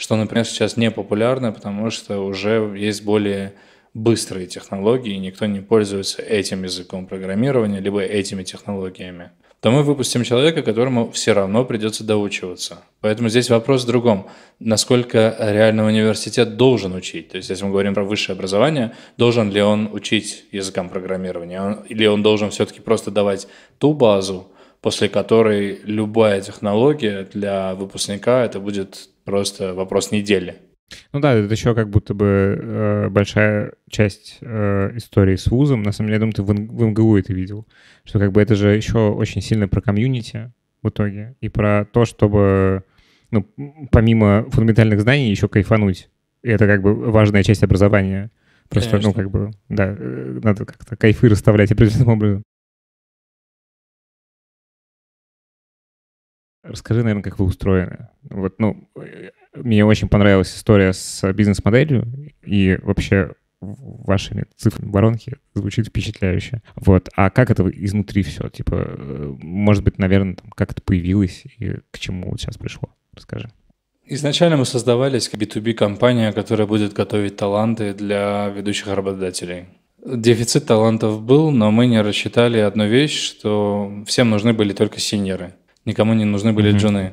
что, например, сейчас не популярно, потому что уже есть более быстрые технологии, и никто не пользуется этим языком программирования, либо этими технологиями то мы выпустим человека, которому все равно придется доучиваться. Поэтому здесь вопрос в другом. Насколько реально университет должен учить? То есть, если мы говорим про высшее образование, должен ли он учить языкам программирования? Или он должен все-таки просто давать ту базу, после которой любая технология для выпускника это будет просто вопрос недели. Ну да, это еще как будто бы э, большая часть э, истории с вузом. На самом деле, я думаю, ты в, в МГУ это видел. Что как бы это же еще очень сильно про комьюнити в итоге и про то, чтобы ну, помимо фундаментальных знаний еще кайфануть. И это как бы важная часть образования. Просто, ну, Конечно. ну, как бы, да, э, надо как-то кайфы расставлять определенным образом. Расскажи, наверное, как вы устроены. Вот, ну, э, мне очень понравилась история с бизнес-моделью и вообще вашими цифрами воронки звучит впечатляюще. Вот. А как это изнутри все? Типа, э, может быть, наверное, там, как это появилось и к чему вот сейчас пришло? Расскажи. Изначально мы создавались как B2B-компания, которая будет готовить таланты для ведущих работодателей. Дефицит талантов был, но мы не рассчитали одну вещь, что всем нужны были только синьоры никому не нужны были mm-hmm. джуны.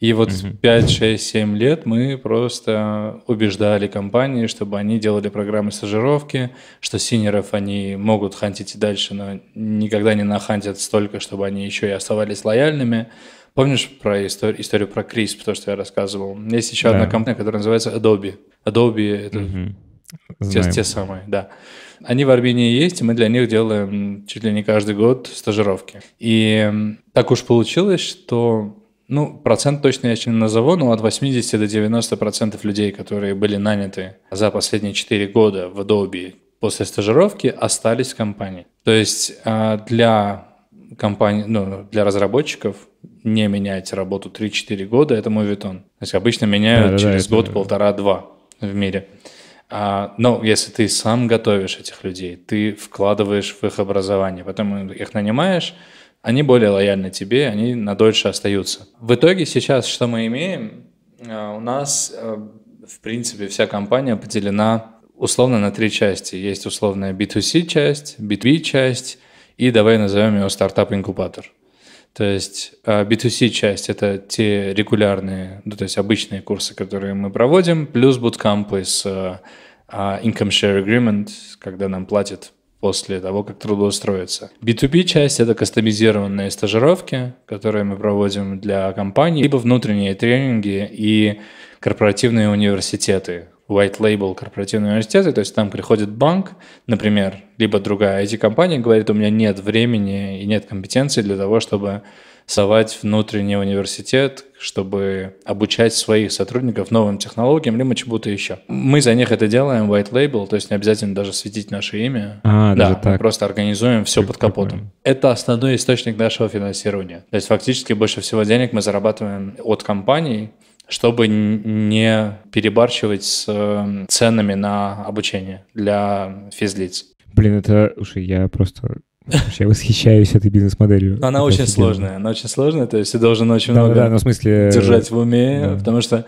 И вот mm-hmm. 5, 6, 7 лет мы просто убеждали компании, чтобы они делали программы стажировки, что синеров они могут хантить и дальше, но никогда не нахантят столько, чтобы они еще и оставались лояльными. Помнишь про истор- историю про CRISP, то, что я рассказывал? Есть еще да. одна компания, которая называется Adobe. Adobe — это mm-hmm те, те самые, да. Они в Армении есть, и мы для них делаем чуть ли не каждый год стажировки. И так уж получилось, что ну, процент точно я не назову, но от 80 до 90 процентов людей, которые были наняты за последние 4 года в Adobe после стажировки, остались в компании. То есть а, для компании, ну, для разработчиков не менять работу 3-4 года, это мувитон. То есть обычно меняют да, через да, год, полтора-два в мире. А, ну, если ты сам готовишь этих людей, ты вкладываешь в их образование, потом их нанимаешь, они более лояльны тебе, они надольше остаются. В итоге сейчас что мы имеем? Э, у нас, э, в принципе, вся компания поделена условно на три части. Есть условная B2C часть, B2B часть и давай назовем ее стартап-инкубатор. То есть B2C а, часть – это те регулярные, ну, то есть обычные курсы, которые мы проводим, плюс буткампы с а, Income Share Agreement, когда нам платят после того, как трудоустроиться. B2B часть – это кастомизированные стажировки, которые мы проводим для компаний, либо внутренние тренинги и корпоративные университеты, white label корпоративные университеты, то есть там приходит банк, например, либо другая IT-компания говорит, у меня нет времени и нет компетенции для того, чтобы совать внутренний университет, чтобы обучать своих сотрудников новым технологиям, либо чему-то еще. Мы за них это делаем, white label, то есть не обязательно даже светить наше имя. А, да, даже так. просто организуем все Прикольно. под капотом. Это основной источник нашего финансирования. То есть фактически больше всего денег мы зарабатываем от компаний, чтобы не перебарщивать с эм, ценами на обучение для физлиц. Блин, это, слушай, я просто Вообще восхищаюсь этой бизнес-моделью. Она очень офигенно. сложная, она очень сложная, то есть ты должен очень да, много да, да, ну, в смысле... держать в уме, да. потому что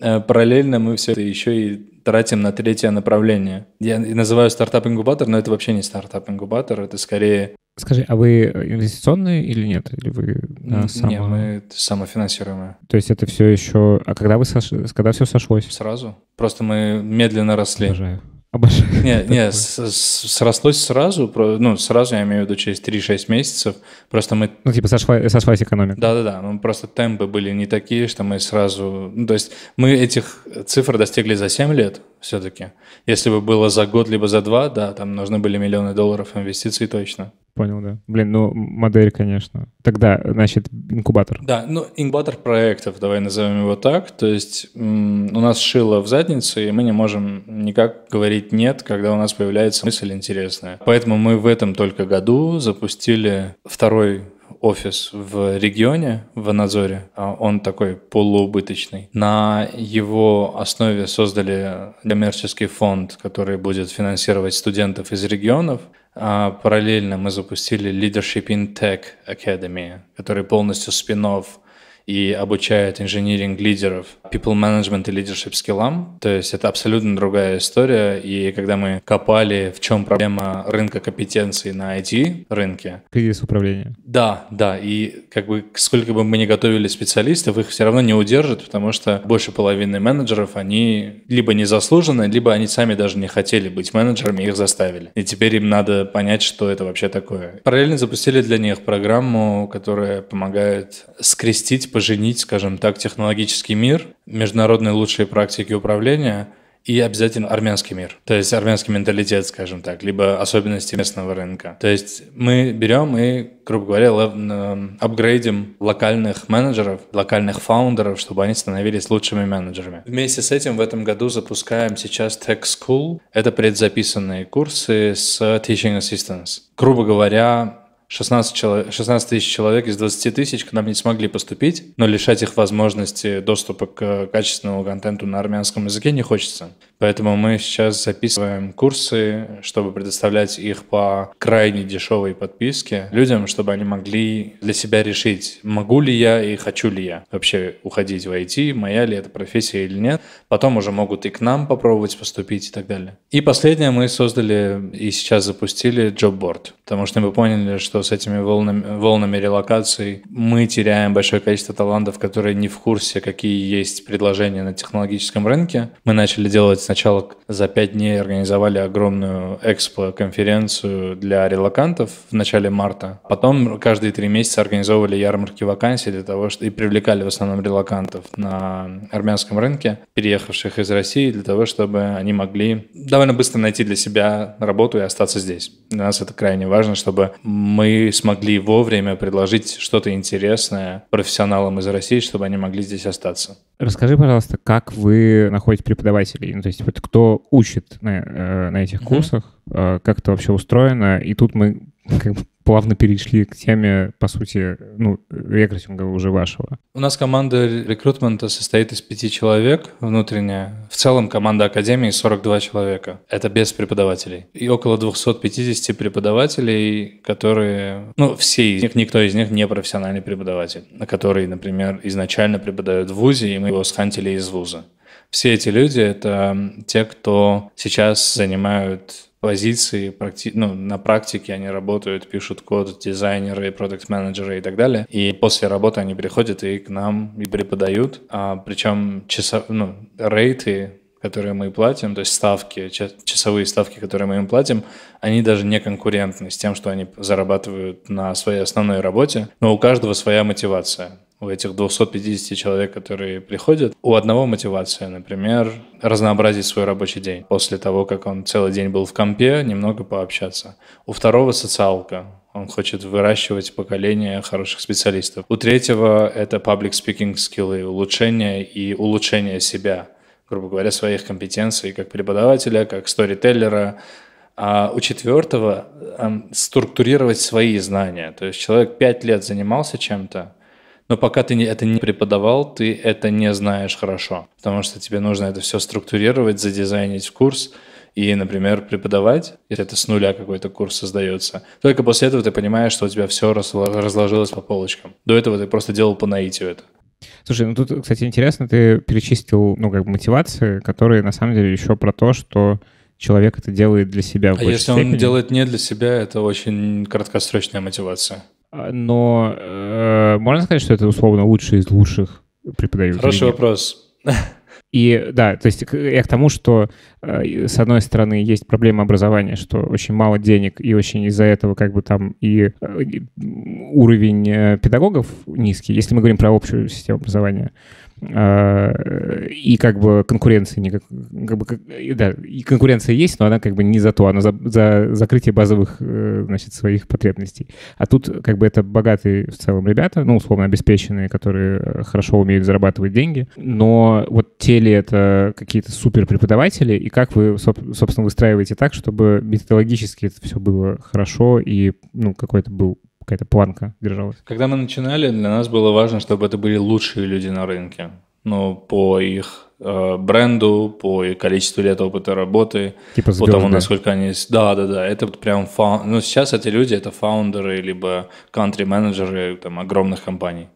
э, параллельно мы все это еще и тратим на третье направление. Я называю стартап-ингубатор, но это вообще не стартап-ингубатор, это скорее... Скажи, а вы э, инвестиционные или нет? Или вы да, само... Нет, мы самофинансируемые. То есть это все еще... А когда, вы сош... когда все сошлось? Сразу. Просто мы медленно росли. Обожаю. Обожаю. Нет, нет, срослось сразу, ну, сразу я имею в виду через 3-6 месяцев. Просто мы... Ну, типа сошлась экономика. Да-да-да, ну, просто темпы были не такие, что мы сразу... Ну, то есть мы этих цифр достигли за 7 лет, все-таки. Если бы было за год либо за два, да, там нужны были миллионы долларов инвестиций точно. Понял, да. Блин, ну модель, конечно. Тогда, значит, инкубатор. Да, ну инкубатор проектов, давай назовем его так. То есть у нас шило в заднице, и мы не можем никак говорить «нет», когда у нас появляется мысль интересная. Поэтому мы в этом только году запустили второй офис в регионе, в Аназоре. А он такой полуубыточный. На его основе создали коммерческий фонд, который будет финансировать студентов из регионов. А параллельно мы запустили Leadership in Tech Academy, который полностью спин и обучают инжиниринг лидеров people management и leadership скиллам. То есть это абсолютно другая история. И когда мы копали, в чем проблема рынка компетенций на IT-рынке. Кризис управления. Да, да. И как бы сколько бы мы ни готовили специалистов, их все равно не удержат, потому что больше половины менеджеров, они либо не заслужены, либо они сами даже не хотели быть менеджерами, их заставили. И теперь им надо понять, что это вообще такое. Параллельно запустили для них программу, которая помогает скрестить поженить, скажем так, технологический мир, международные лучшие практики управления и обязательно армянский мир, то есть армянский менталитет, скажем так, либо особенности местного рынка. То есть мы берем и, грубо говоря, апгрейдим локальных менеджеров, локальных фаундеров, чтобы они становились лучшими менеджерами. Вместе с этим в этом году запускаем сейчас Tech School. Это предзаписанные курсы с Teaching Assistance. Грубо говоря, 16, человек, 16 тысяч человек из 20 тысяч к нам не смогли поступить, но лишать их возможности доступа к качественному контенту на армянском языке не хочется. Поэтому мы сейчас записываем курсы, чтобы предоставлять их по крайне дешевой подписке людям, чтобы они могли для себя решить, могу ли я и хочу ли я вообще уходить в IT, моя ли это профессия или нет. Потом уже могут и к нам попробовать поступить и так далее. И последнее мы создали и сейчас запустили JobBoard, потому что мы поняли, что с этими волнами, волнами релокаций мы теряем большое количество талантов, которые не в курсе, какие есть предложения на технологическом рынке. Мы начали делать сначала за пять дней организовали огромную экспо-конференцию для релакантов в начале марта. Потом каждые три месяца организовывали ярмарки вакансий для того, что и привлекали в основном релакантов на армянском рынке, переехавших из России, для того, чтобы они могли довольно быстро найти для себя работу и остаться здесь. Для нас это крайне важно, чтобы мы смогли вовремя предложить что-то интересное профессионалам из России, чтобы они могли здесь остаться. Расскажи, пожалуйста, как вы находите преподавателей? Ну, то есть есть вот кто учит на, э, на этих курсах, mm-hmm. как это вообще устроено, и тут мы как бы плавно перешли к теме, по сути, ну, рекрутинга уже вашего. У нас команда рекрутмента состоит из пяти человек внутренняя. В целом команда Академии 42 человека. Это без преподавателей. И около 250 преподавателей, которые... Ну, все из них, никто из них не профессиональный преподаватель, на который, например, изначально преподают в ВУЗе, и мы его схантили из ВУЗа все эти люди — это те, кто сейчас занимают позиции, практи... ну, на практике они работают, пишут код, дизайнеры, продукт менеджеры и так далее. И после работы они приходят и к нам и преподают. А, причем часов... ну, рейты, которые мы платим, то есть ставки, часовые ставки, которые мы им платим, они даже не конкурентны с тем, что они зарабатывают на своей основной работе, но у каждого своя мотивация у этих 250 человек, которые приходят, у одного мотивация, например, разнообразить свой рабочий день. После того, как он целый день был в компе, немного пообщаться. У второго социалка, он хочет выращивать поколение хороших специалистов. У третьего это public speaking скиллы, улучшение и улучшение себя, грубо говоря, своих компетенций как преподавателя, как сторителлера, а у четвертого эм, структурировать свои знания. То есть человек пять лет занимался чем-то, но пока ты это не преподавал, ты это не знаешь хорошо, потому что тебе нужно это все структурировать, задизайнить в курс и, например, преподавать, если это с нуля какой-то курс создается. Только после этого ты понимаешь, что у тебя все разложилось по полочкам. До этого ты просто делал по наитию это. Слушай, ну тут, кстати, интересно, ты перечистил, ну, как бы мотивации, которые на самом деле еще про то, что человек это делает для себя. а если степени. он делает не для себя, это очень краткосрочная мотивация. А, но э, можно сказать, что это условно лучший из лучших преподавателей? Хороший вопрос. И да, то есть я к тому, что э, с одной стороны есть проблема образования, что очень мало денег и очень из-за этого как бы там и э, уровень э, педагогов низкий, если мы говорим про общую систему образования. Э, и как бы конкуренции никак, как бы, да, и конкуренция есть, но она как бы не за то, она за, за закрытие базовых, э, значит, своих потребностей. А тут как бы это богатые в целом ребята, ну, условно обеспеченные, которые э, хорошо умеют зарабатывать деньги, но вот те ли это какие-то супер преподаватели, и как вы, собственно, выстраиваете так, чтобы методологически это все было хорошо и, ну, какой-то был какая-то планка держалась? Когда мы начинали, для нас было важно, чтобы это были лучшие люди на рынке. Ну, по их э, бренду, по их количеству лет опыта работы, типа по тому, насколько они... Да, да, да, это прям... Фа... Ну, сейчас эти люди — это фаундеры, либо кантри-менеджеры там, огромных компаний.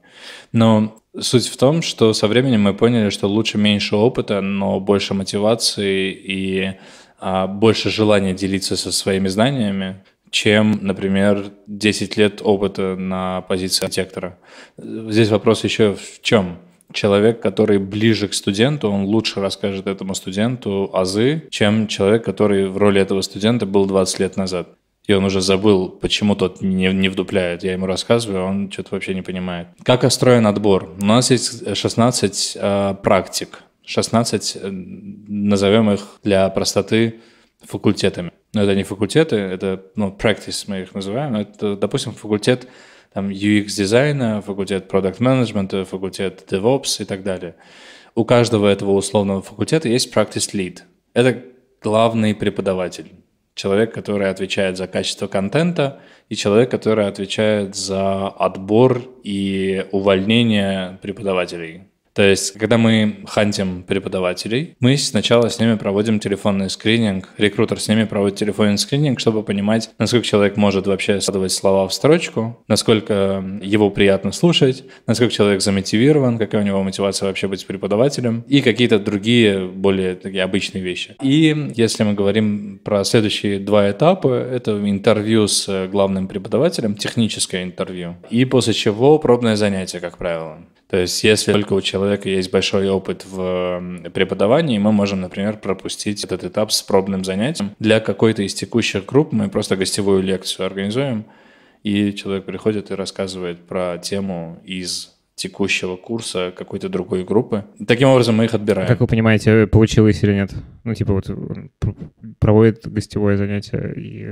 Но суть в том, что со временем мы поняли, что лучше меньше опыта, но больше мотивации и а, больше желания делиться со своими знаниями, чем, например, 10 лет опыта на позиции архитектора. Здесь вопрос еще в чем? Человек, который ближе к студенту, он лучше расскажет этому студенту азы, чем человек, который в роли этого студента был 20 лет назад. И он уже забыл, почему тот не, не вдупляет. Я ему рассказываю, а он что-то вообще не понимает. Как остроен отбор? У нас есть 16 э, а, практик. 16, назовем их для простоты, факультетами ну, это не факультеты, это, ну, practice мы их называем, но это, допустим, факультет там UX-дизайна, факультет продукт-менеджмента, факультет DevOps и так далее. У каждого этого условного факультета есть practice lead. Это главный преподаватель, человек, который отвечает за качество контента и человек, который отвечает за отбор и увольнение преподавателей то есть, когда мы хантим преподавателей, мы сначала с ними проводим телефонный скрининг, рекрутер с ними проводит телефонный скрининг, чтобы понимать, насколько человек может вообще складывать слова в строчку, насколько его приятно слушать, насколько человек замотивирован, какая у него мотивация вообще быть преподавателем и какие-то другие более такие обычные вещи. И если мы говорим про следующие два этапа, это интервью с главным преподавателем, техническое интервью, и после чего пробное занятие, как правило. То есть, если только у человека есть большой опыт в преподавании, мы можем, например, пропустить этот этап с пробным занятием. Для какой-то из текущих групп мы просто гостевую лекцию организуем, и человек приходит и рассказывает про тему из текущего курса какой-то другой группы. Таким образом мы их отбираем. Как вы понимаете, получилось или нет? Ну, типа вот проводит гостевое занятие, и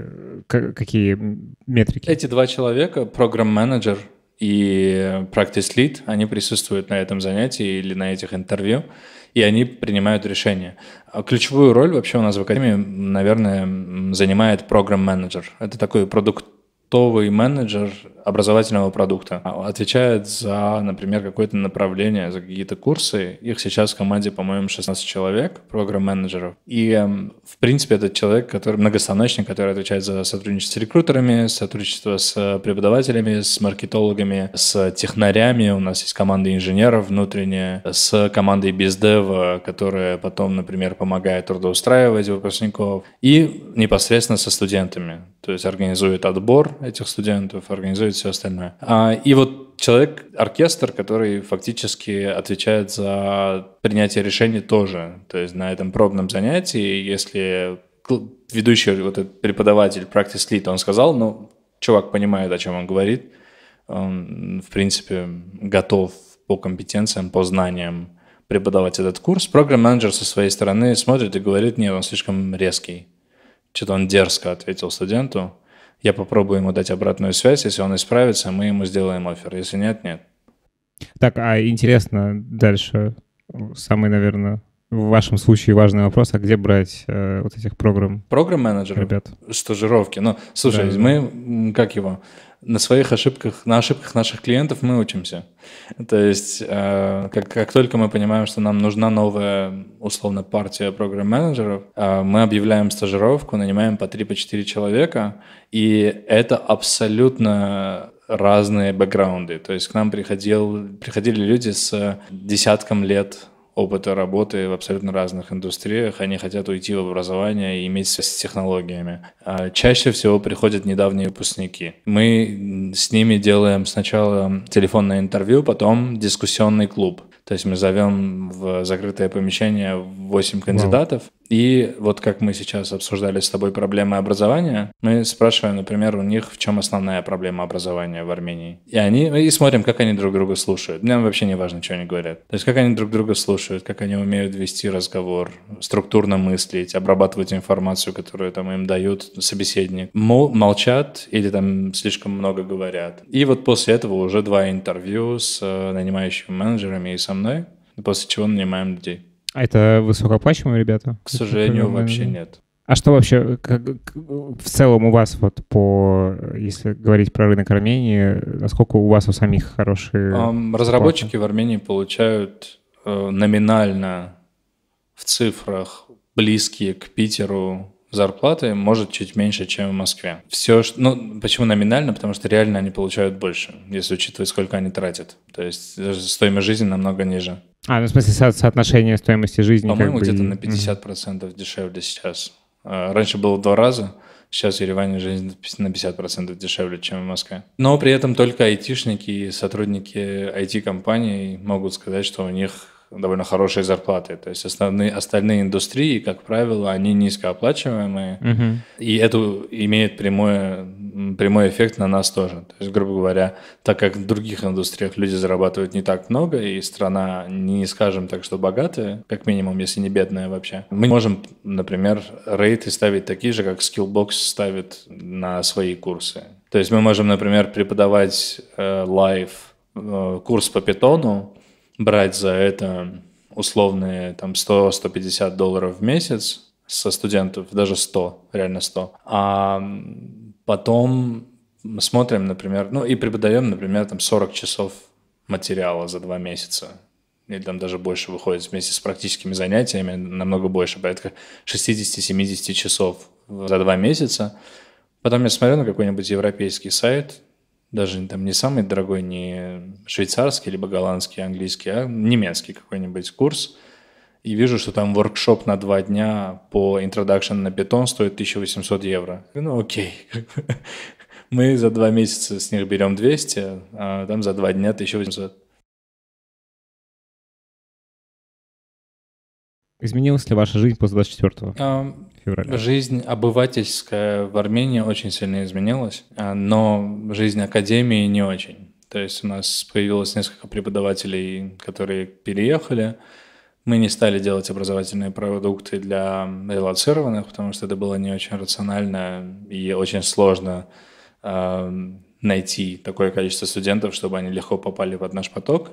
э, какие метрики? Эти два человека, программ-менеджер — и practice lead, они присутствуют на этом занятии или на этих интервью, и они принимают решения. А ключевую роль вообще у нас в Академии, наверное, занимает программ-менеджер. Это такой продукт продуктовый менеджер образовательного продукта. А отвечает за, например, какое-то направление, за какие-то курсы. Их сейчас в команде, по-моему, 16 человек, программ-менеджеров. И, эм, в принципе, этот человек, который многостаночник, который отвечает за сотрудничество с рекрутерами, сотрудничество с преподавателями, с маркетологами, с технарями. У нас есть команда инженеров внутренняя, с командой бездева, э, которая потом, например, помогает трудоустраивать выпускников. И непосредственно со студентами. То есть организует отбор, этих студентов, организует все остальное. А, и вот человек, оркестр, который фактически отвечает за принятие решений тоже. То есть на этом пробном занятии, если ведущий вот этот преподаватель, practice lead, он сказал, ну, чувак понимает, о чем он говорит, он, в принципе, готов по компетенциям, по знаниям преподавать этот курс. Программ-менеджер со своей стороны смотрит и говорит, нет, он слишком резкий. Что-то он дерзко ответил студенту. Я попробую ему дать обратную связь. Если он исправится, мы ему сделаем офер. Если нет, нет. Так, а интересно дальше самый, наверное, в вашем случае важный вопрос, а где брать э, вот этих программ? Программ-менеджеров? Ребят. Стажировки. Ну, слушай, да, мы, как его, на своих ошибках, на ошибках наших клиентов мы учимся. То есть, э, как, как только мы понимаем, что нам нужна новая, условно, партия программ-менеджеров, э, мы объявляем стажировку, нанимаем по 3-4 по человека, и это абсолютно разные бэкграунды. То есть к нам приходил, приходили люди с десятком лет опыта работы в абсолютно разных индустриях, они хотят уйти в образование и иметь связь с технологиями. А чаще всего приходят недавние выпускники. Мы с ними делаем сначала телефонное интервью, потом дискуссионный клуб. То есть мы зовем в закрытое помещение 8 кандидатов. Wow. И вот как мы сейчас обсуждали с тобой проблемы образования, мы спрашиваем, например, у них, в чем основная проблема образования в Армении. И они ну, и смотрим, как они друг друга слушают. Нам вообще не важно, что они говорят. То есть как они друг друга слушают, как они умеют вести разговор, структурно мыслить, обрабатывать информацию, которую там им дают собеседник. молчат или там слишком много говорят. И вот после этого уже два интервью с э, нанимающими менеджерами и сам мной, после чего нанимаем людей. А это высокооплачиваемые ребята? К сожалению, вообще нет. А что вообще как, в целом у вас вот по, если говорить про рынок Армении, насколько у вас у самих хорошие? Um, разработчики платы? в Армении получают э, номинально в цифрах близкие к Питеру зарплаты может чуть меньше, чем в Москве. Все, что, ну, почему номинально? Потому что реально они получают больше, если учитывать, сколько они тратят. То есть стоимость жизни намного ниже. А, ну, в смысле, со соотношение стоимости жизни? По-моему, где-то на 50% угу. дешевле сейчас. А, раньше было в два раза, сейчас в Ереване жизнь на 50% дешевле, чем в Москве. Но при этом только айтишники и сотрудники IT-компаний могут сказать, что у них довольно хорошей зарплаты. То есть основные, остальные индустрии, как правило, они низкооплачиваемые, угу. и это имеет прямое, прямой эффект на нас тоже. То есть, грубо говоря, так как в других индустриях люди зарабатывают не так много, и страна, не скажем так, что богатая, как минимум, если не бедная вообще, мы можем, например, рейты ставить такие же, как Skillbox ставит на свои курсы. То есть мы можем, например, преподавать э, live э, курс по питону, брать за это условные там 100-150 долларов в месяц со студентов, даже 100, реально 100. А потом смотрим, например, ну и преподаем, например, там 40 часов материала за два месяца. Или там даже больше выходит вместе с практическими занятиями, намного больше, порядка 60-70 часов за два месяца. Потом я смотрю на какой-нибудь европейский сайт, даже там не самый дорогой, не швейцарский, либо голландский, английский, а немецкий какой-нибудь курс, и вижу, что там воркшоп на два дня по introduction на бетон стоит 1800 евро. Ну окей, мы за два месяца с них берем 200, а там за два дня 1800. Изменилась ли ваша жизнь после 24 um, февраля? Жизнь обывательская в Армении очень сильно изменилась, а, но жизнь академии не очень. То есть у нас появилось несколько преподавателей, которые переехали. Мы не стали делать образовательные продукты для релацированных, потому что это было не очень рационально и очень сложно э, найти такое количество студентов, чтобы они легко попали под наш поток.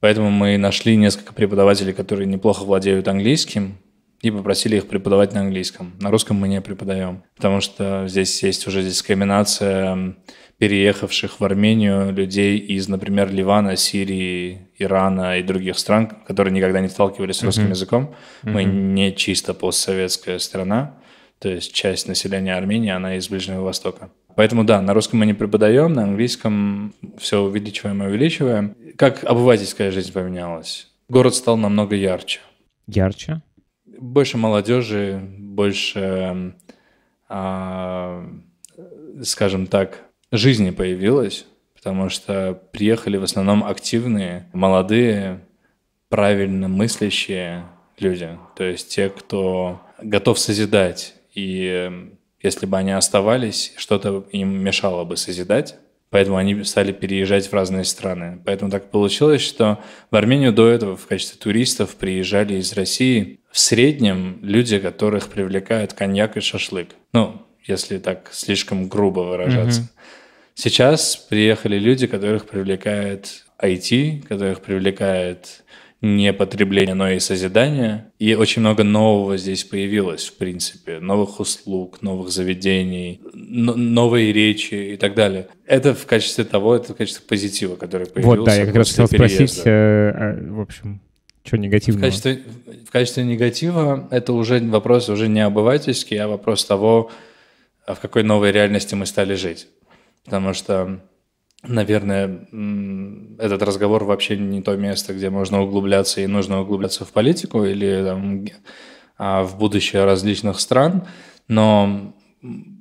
Поэтому мы нашли несколько преподавателей, которые неплохо владеют английским, и попросили их преподавать на английском. На русском мы не преподаем, потому что здесь есть уже дискриминация переехавших в Армению людей из, например, Ливана, Сирии, Ирана и других стран, которые никогда не сталкивались с русским mm-hmm. языком. Mm-hmm. Мы не чисто постсоветская страна, то есть часть населения Армении, она из Ближнего Востока. Поэтому да, на русском мы не преподаем, на английском все увеличиваем и увеличиваем. Как обывательская жизнь поменялась? Город стал намного ярче. Ярче? Больше молодежи, больше, а, скажем так, жизни появилось, потому что приехали в основном активные, молодые, правильно мыслящие люди. То есть те, кто готов созидать. И эм, если бы они оставались, что-то им мешало бы созидать, Поэтому они стали переезжать в разные страны. Поэтому так получилось, что в Армению до этого в качестве туристов приезжали из России в среднем люди, которых привлекают коньяк и шашлык. Ну, если так слишком грубо выражаться. Mm-hmm. Сейчас приехали люди, которых привлекает IT, которых привлекает не потребления, но и созидание. И очень много нового здесь появилось, в принципе, новых услуг, новых заведений, новые речи и так далее. Это в качестве того, это в качестве позитива, который появился. Вот, да, я как раз хотел переезда. спросить, э, а, в общем, что негативного? В качестве, в качестве негатива это уже вопрос уже не обывательский, а вопрос того, а в какой новой реальности мы стали жить. Потому что наверное, этот разговор вообще не то место, где можно углубляться и нужно углубляться в политику или там, а, в будущее различных стран, но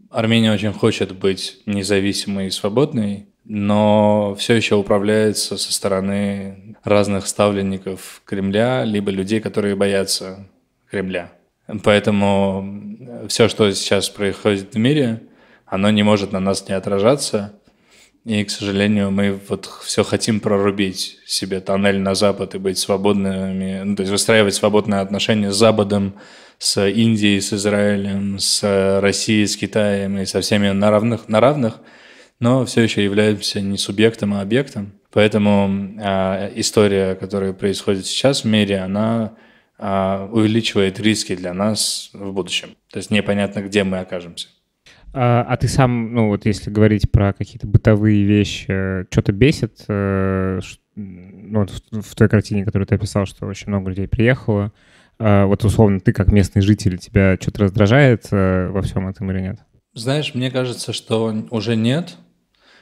Армения очень хочет быть независимой и свободной, но все еще управляется со стороны разных ставленников Кремля, либо людей, которые боятся Кремля. Поэтому все, что сейчас происходит в мире, оно не может на нас не отражаться – и, к сожалению, мы вот все хотим прорубить себе тоннель на Запад и быть свободными, ну, то есть выстраивать свободные отношения с Западом, с Индией, с Израилем, с э, Россией, с Китаем и со всеми на равных, на равных но все еще являемся не субъектом, а объектом. Поэтому э, история, которая происходит сейчас в мире, она э, увеличивает риски для нас в будущем. То есть непонятно, где мы окажемся. А, а ты сам, ну вот если говорить про какие-то бытовые вещи, э, что-то бесит э, вот в, в той картине, которую ты описал, что очень много людей приехало. Э, вот условно ты как местный житель, тебя что-то раздражает во всем этом или нет? Знаешь, мне кажется, что уже нет,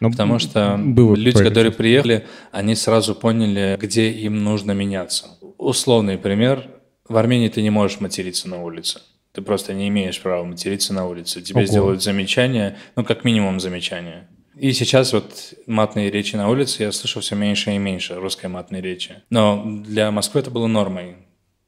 но ну, потому что было люди, которые приехали, они сразу поняли, где им нужно меняться. Условный пример. В Армении ты не можешь материться на улице. Ты просто не имеешь права материться на улице. Тебе Ого. сделают замечание, ну, как минимум замечание. И сейчас вот матные речи на улице я слышу все меньше и меньше русской матной речи. Но для Москвы это было нормой.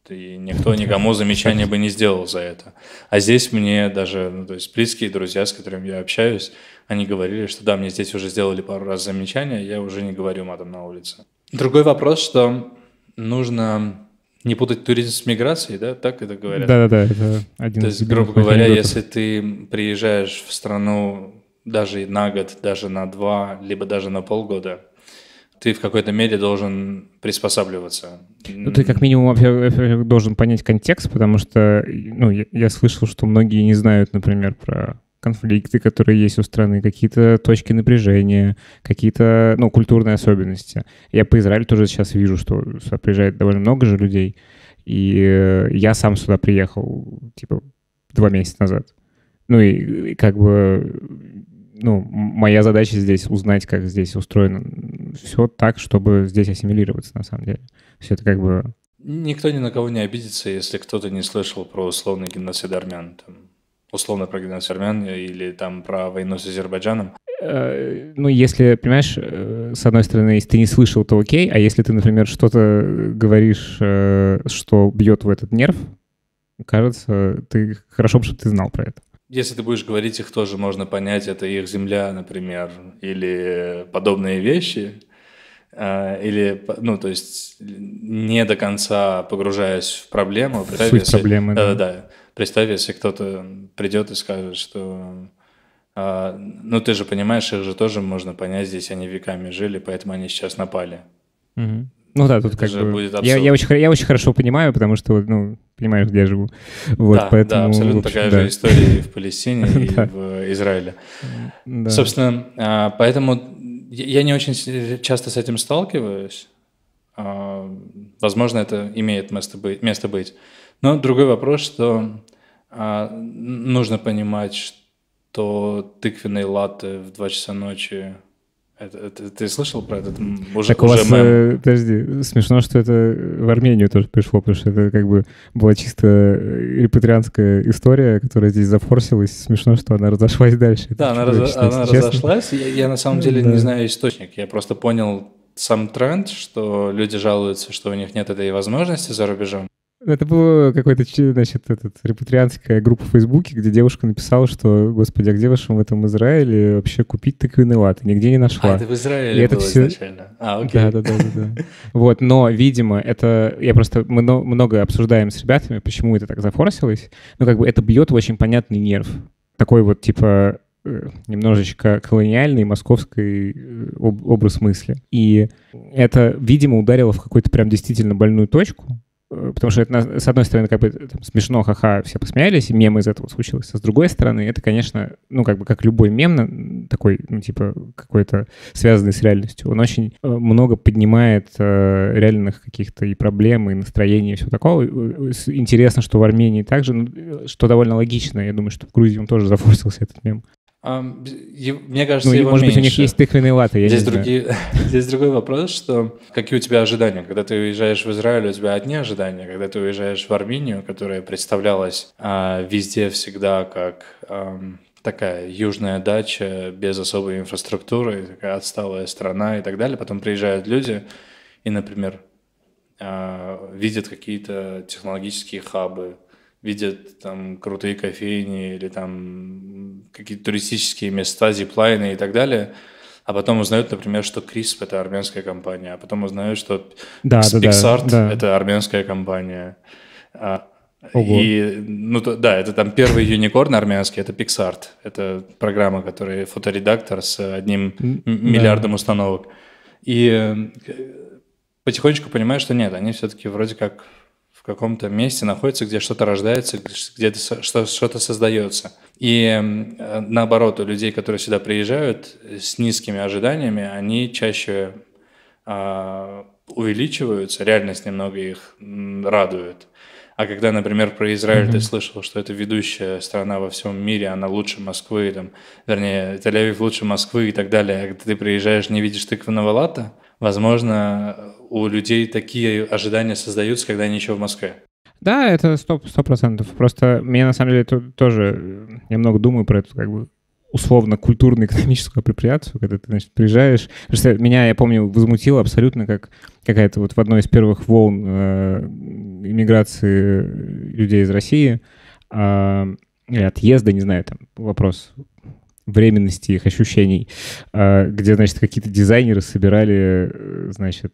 И никто никому замечания бы не сделал за это. А здесь мне даже, ну, то есть близкие друзья, с которыми я общаюсь, они говорили, что да, мне здесь уже сделали пару раз замечания, я уже не говорю матом на улице. Другой вопрос, что нужно не путать туризм с миграцией, да? Так это говорят? Да-да-да, это один То из есть, грубо говоря, анекдотов. если ты приезжаешь в страну даже на год, даже на два, либо даже на полгода, ты в какой-то мере должен приспосабливаться. Ну, ты как минимум должен понять контекст, потому что ну, я, я слышал, что многие не знают, например, про конфликты, которые есть у страны, какие-то точки напряжения, какие-то, ну, культурные особенности. Я по Израилю тоже сейчас вижу, что сюда приезжает довольно много же людей. И э, я сам сюда приехал, типа, два месяца назад. Ну и, и как бы, ну, моя задача здесь узнать, как здесь устроено все так, чтобы здесь ассимилироваться, на самом деле. Все это как бы... Никто ни на кого не обидится, если кто-то не слышал про условный геноцид армян. Там, условно про геноцид армян или там про войну с Азербайджаном. Э, ну, если, понимаешь, э, с одной стороны, если ты не слышал, то окей, а если ты, например, что-то говоришь, э, что бьет в этот нерв, кажется, ты хорошо бы, чтобы ты знал про это. Если ты будешь говорить, их тоже можно понять, это их земля, например, или подобные вещи, или, ну, то есть не до конца погружаясь в проблему. В пытаясь... проблемы, да. Да-да-да Представь, если кто-то придет и скажет, что а, ну ты же понимаешь, их же тоже можно понять, здесь они веками жили, поэтому они сейчас напали. Угу. Ну да, тут это как бы... Будет я, я, очень, я очень хорошо понимаю, потому что, ну, понимаешь, где я живу. Вот, да, поэтому, да, абсолютно общем, такая да. же история и в Палестине, и в Израиле. Собственно, а, поэтому я не очень часто с этим сталкиваюсь. А, возможно, это имеет место быть. Но другой вопрос, что а, нужно понимать, что тыквенные латы в 2 часа ночи это, это, ты слышал про этот уже, так у вас, уже э, подожди, смешно, что это в Армению тоже пришло, потому что это как бы была чисто э, репатрианская история, которая здесь зафорсилась. Смешно, что она разошлась дальше. Да, это она, раз, она разошлась. Я, я на самом деле да. не знаю источник. Я просто понял сам тренд, что люди жалуются, что у них нет этой возможности за рубежом. Это было какой-то, значит, этот, репатрианская группа в Фейсбуке, где девушка написала, что, господи, а где вашем в этом Израиле вообще купить тыквенный лад? Нигде не нашла. А, это в Израиле и это все... изначально? А, окей. Да-да-да. Вот, но, видимо, это... Я просто мы много обсуждаем с ребятами, почему это так зафорсилось. Но как бы это бьет в очень понятный нерв. Такой вот, типа, э, немножечко колониальный московский э, образ мысли. И это, видимо, ударило в какую-то прям действительно больную точку, Э, потому что это, с одной стороны, как бы там, смешно, ха-ха, все посмеялись, и мем из этого случилось. А с другой стороны, это, конечно, ну, как бы как любой мем, такой, ну, типа, какой-то связанный с реальностью, он очень э, много поднимает э, реальных каких-то и проблем, и настроений, и всего такого. Э, интересно, что в Армении также, ну, что довольно логично. Я думаю, что в Грузии он тоже зафорсился этот мем. Мне кажется, ну, его может меньше. быть, у них есть тыквенные латы. Я здесь, другие, здесь другой вопрос, что какие у тебя ожидания? Когда ты уезжаешь в Израиль, у тебя одни ожидания. Когда ты уезжаешь в Армению, которая представлялась а, везде всегда как а, такая южная дача без особой инфраструктуры, такая отсталая страна и так далее. Потом приезжают люди и, например, а, видят какие-то технологические хабы, видят там крутые кофейни или там какие-то туристические места, зиплайны и так далее, а потом узнают, например, что Крисп — это армянская компания, а потом узнают, что да, Pixart да, да, это армянская компания. А, Ого. И, ну, то, да, это там первый юникорн армянский, это PixArt. Это программа, которая фоторедактор с одним да. миллиардом установок. И э, потихонечку понимаешь, что нет, они все-таки вроде как в каком-то месте находится, где что-то рождается, где что-то создается. И э, наоборот, у людей, которые сюда приезжают э, с низкими ожиданиями, они чаще э, увеличиваются, реальность немного их радует. А когда, например, про Израиль mm-hmm. ты слышал, что это ведущая страна во всем мире, она лучше Москвы, там, вернее, Тель-Авив лучше Москвы и так далее, а когда ты приезжаешь, не видишь тыквенного лата – возможно, у людей такие ожидания создаются, когда они еще в Москве. Да, это сто процентов. Просто мне на самом деле это тоже, я э, много думаю про эту как бы условно культурно-экономическую предприятие, когда ты, значит, приезжаешь. Потому что меня, я помню, возмутило абсолютно, как какая-то вот в одной из первых волн э, иммиграции людей из России э, или отъезда, не знаю, там вопрос временности их ощущений, э, где, значит, какие-то дизайнеры собирали, э, значит,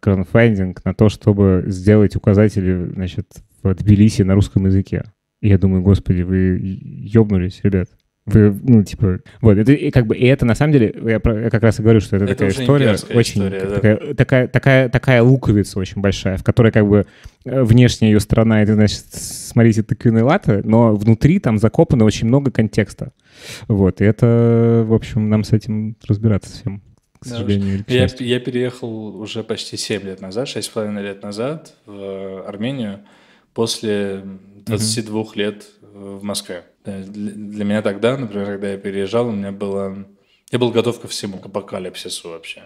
краунфандинг э, на то, чтобы сделать указатели, значит, в Тбилиси на русском языке. И я думаю, господи, вы ёбнулись, ребят. Вы, ну, типа, вот, это и как бы, и это на самом деле, я, про, я как раз и говорю, что это, это такая история, очень, история, да. такая, такая, такая, такая луковица очень большая, в которой как бы внешняя ее сторона, это значит, смотрите, такие латы, но внутри там закопано очень много контекста. Вот, и это, в общем, нам с этим разбираться всем, к сожалению. Да, я, я переехал уже почти 7 лет назад, 6,5 лет назад в Армению после 22 угу. лет в Москве. Для меня тогда, например, когда я переезжал, у меня было... Я был готов ко всему, к апокалипсису вообще.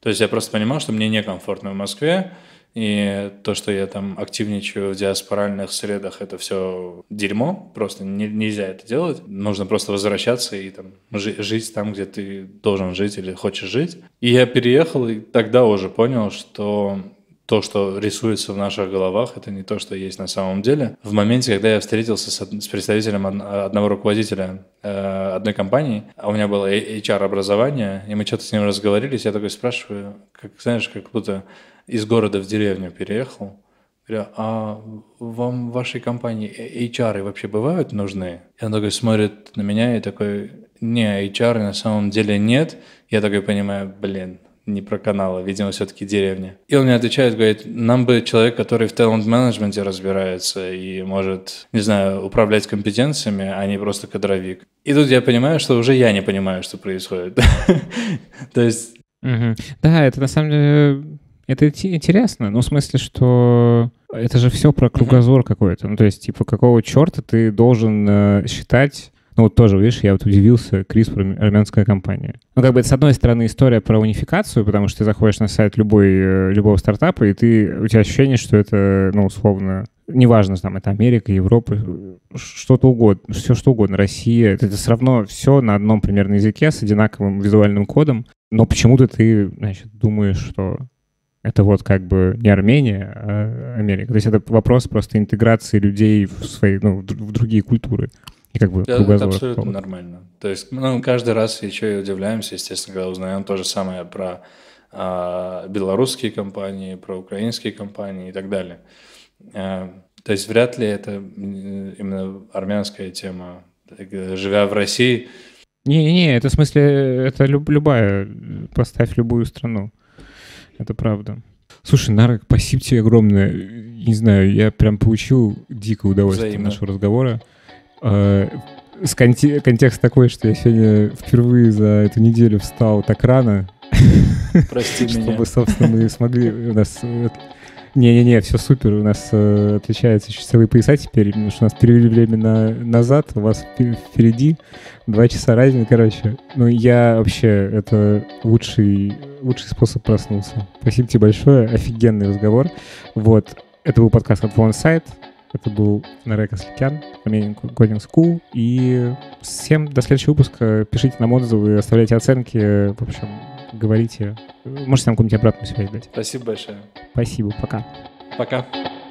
То есть я просто понимал, что мне некомфортно в Москве, и то, что я там активничаю в диаспоральных средах, это все дерьмо. Просто не, нельзя это делать. Нужно просто возвращаться и там жи- жить там, где ты должен жить или хочешь жить. И я переехал, и тогда уже понял, что то, что рисуется в наших головах, это не то, что есть на самом деле. В моменте, когда я встретился с, с представителем одного руководителя э, одной компании, а у меня было HR-образование, и мы что-то с ним разговорились, я такой спрашиваю, как, знаешь, как будто из города в деревню переехал. Говорю, а вам в вашей компании HR вообще бывают нужны? И он такой смотрит на меня и такой, не, HR на самом деле нет. Я такой понимаю, блин, не про каналы, видимо, все-таки деревня. И он мне отвечает, говорит, нам бы человек, который в талант-менеджменте разбирается и может, не знаю, управлять компетенциями, а не просто кадровик. И тут я понимаю, что уже я не понимаю, что происходит. То есть Да, это на самом деле это интересно, ну, в смысле, что это же все про кругозор mm-hmm. какой-то. Ну, то есть, типа, какого черта ты должен э, считать... Ну, вот тоже, видишь, я вот удивился, Крис, армянская компания. Ну, как бы, это, с одной стороны, история про унификацию, потому что ты заходишь на сайт любой, э, любого стартапа, и ты, у тебя ощущение, что это, ну, условно, неважно, там, это Америка, Европа, что-то угодно, все что угодно, Россия, это, это все равно все на одном примерно языке с одинаковым визуальным кодом, но почему-то ты, значит, думаешь, что это вот как бы не Армения, а Америка. То есть это вопрос просто интеграции людей в свои, ну, в другие культуры. И как бы это, это абсолютно нормально. То есть ну, каждый раз еще и удивляемся, естественно, когда узнаем то же самое про э, белорусские компании, про украинские компании и так далее. Э, то есть вряд ли это именно армянская тема. Э, живя в России... Не-не-не, это в смысле, это люб, любая, э, поставь любую страну это правда. Слушай, Нарок, спасибо тебе огромное. Не знаю, я прям получил дикое удовольствие Взаимно. нашего разговора. А, с конте- контекст такой, что я сегодня впервые за эту неделю встал так рано. Прости меня. Чтобы, собственно, мы смогли... нас э, не-не-не, все супер. У нас э, отличаются еще пояса теперь, потому что у нас перевели время на, назад, у вас впереди два часа разницы, короче. Ну, я вообще, это лучший, лучший способ проснуться. Спасибо тебе большое, офигенный разговор. Вот, это был подкаст от OneSide. Это был Нарека Сликян, Armenian Coding School. И всем до следующего выпуска. Пишите нам отзывы, оставляйте оценки. В общем, говорите. Можете нам какую-нибудь обратную связь дать. Спасибо большое. Спасибо, пока. Пока.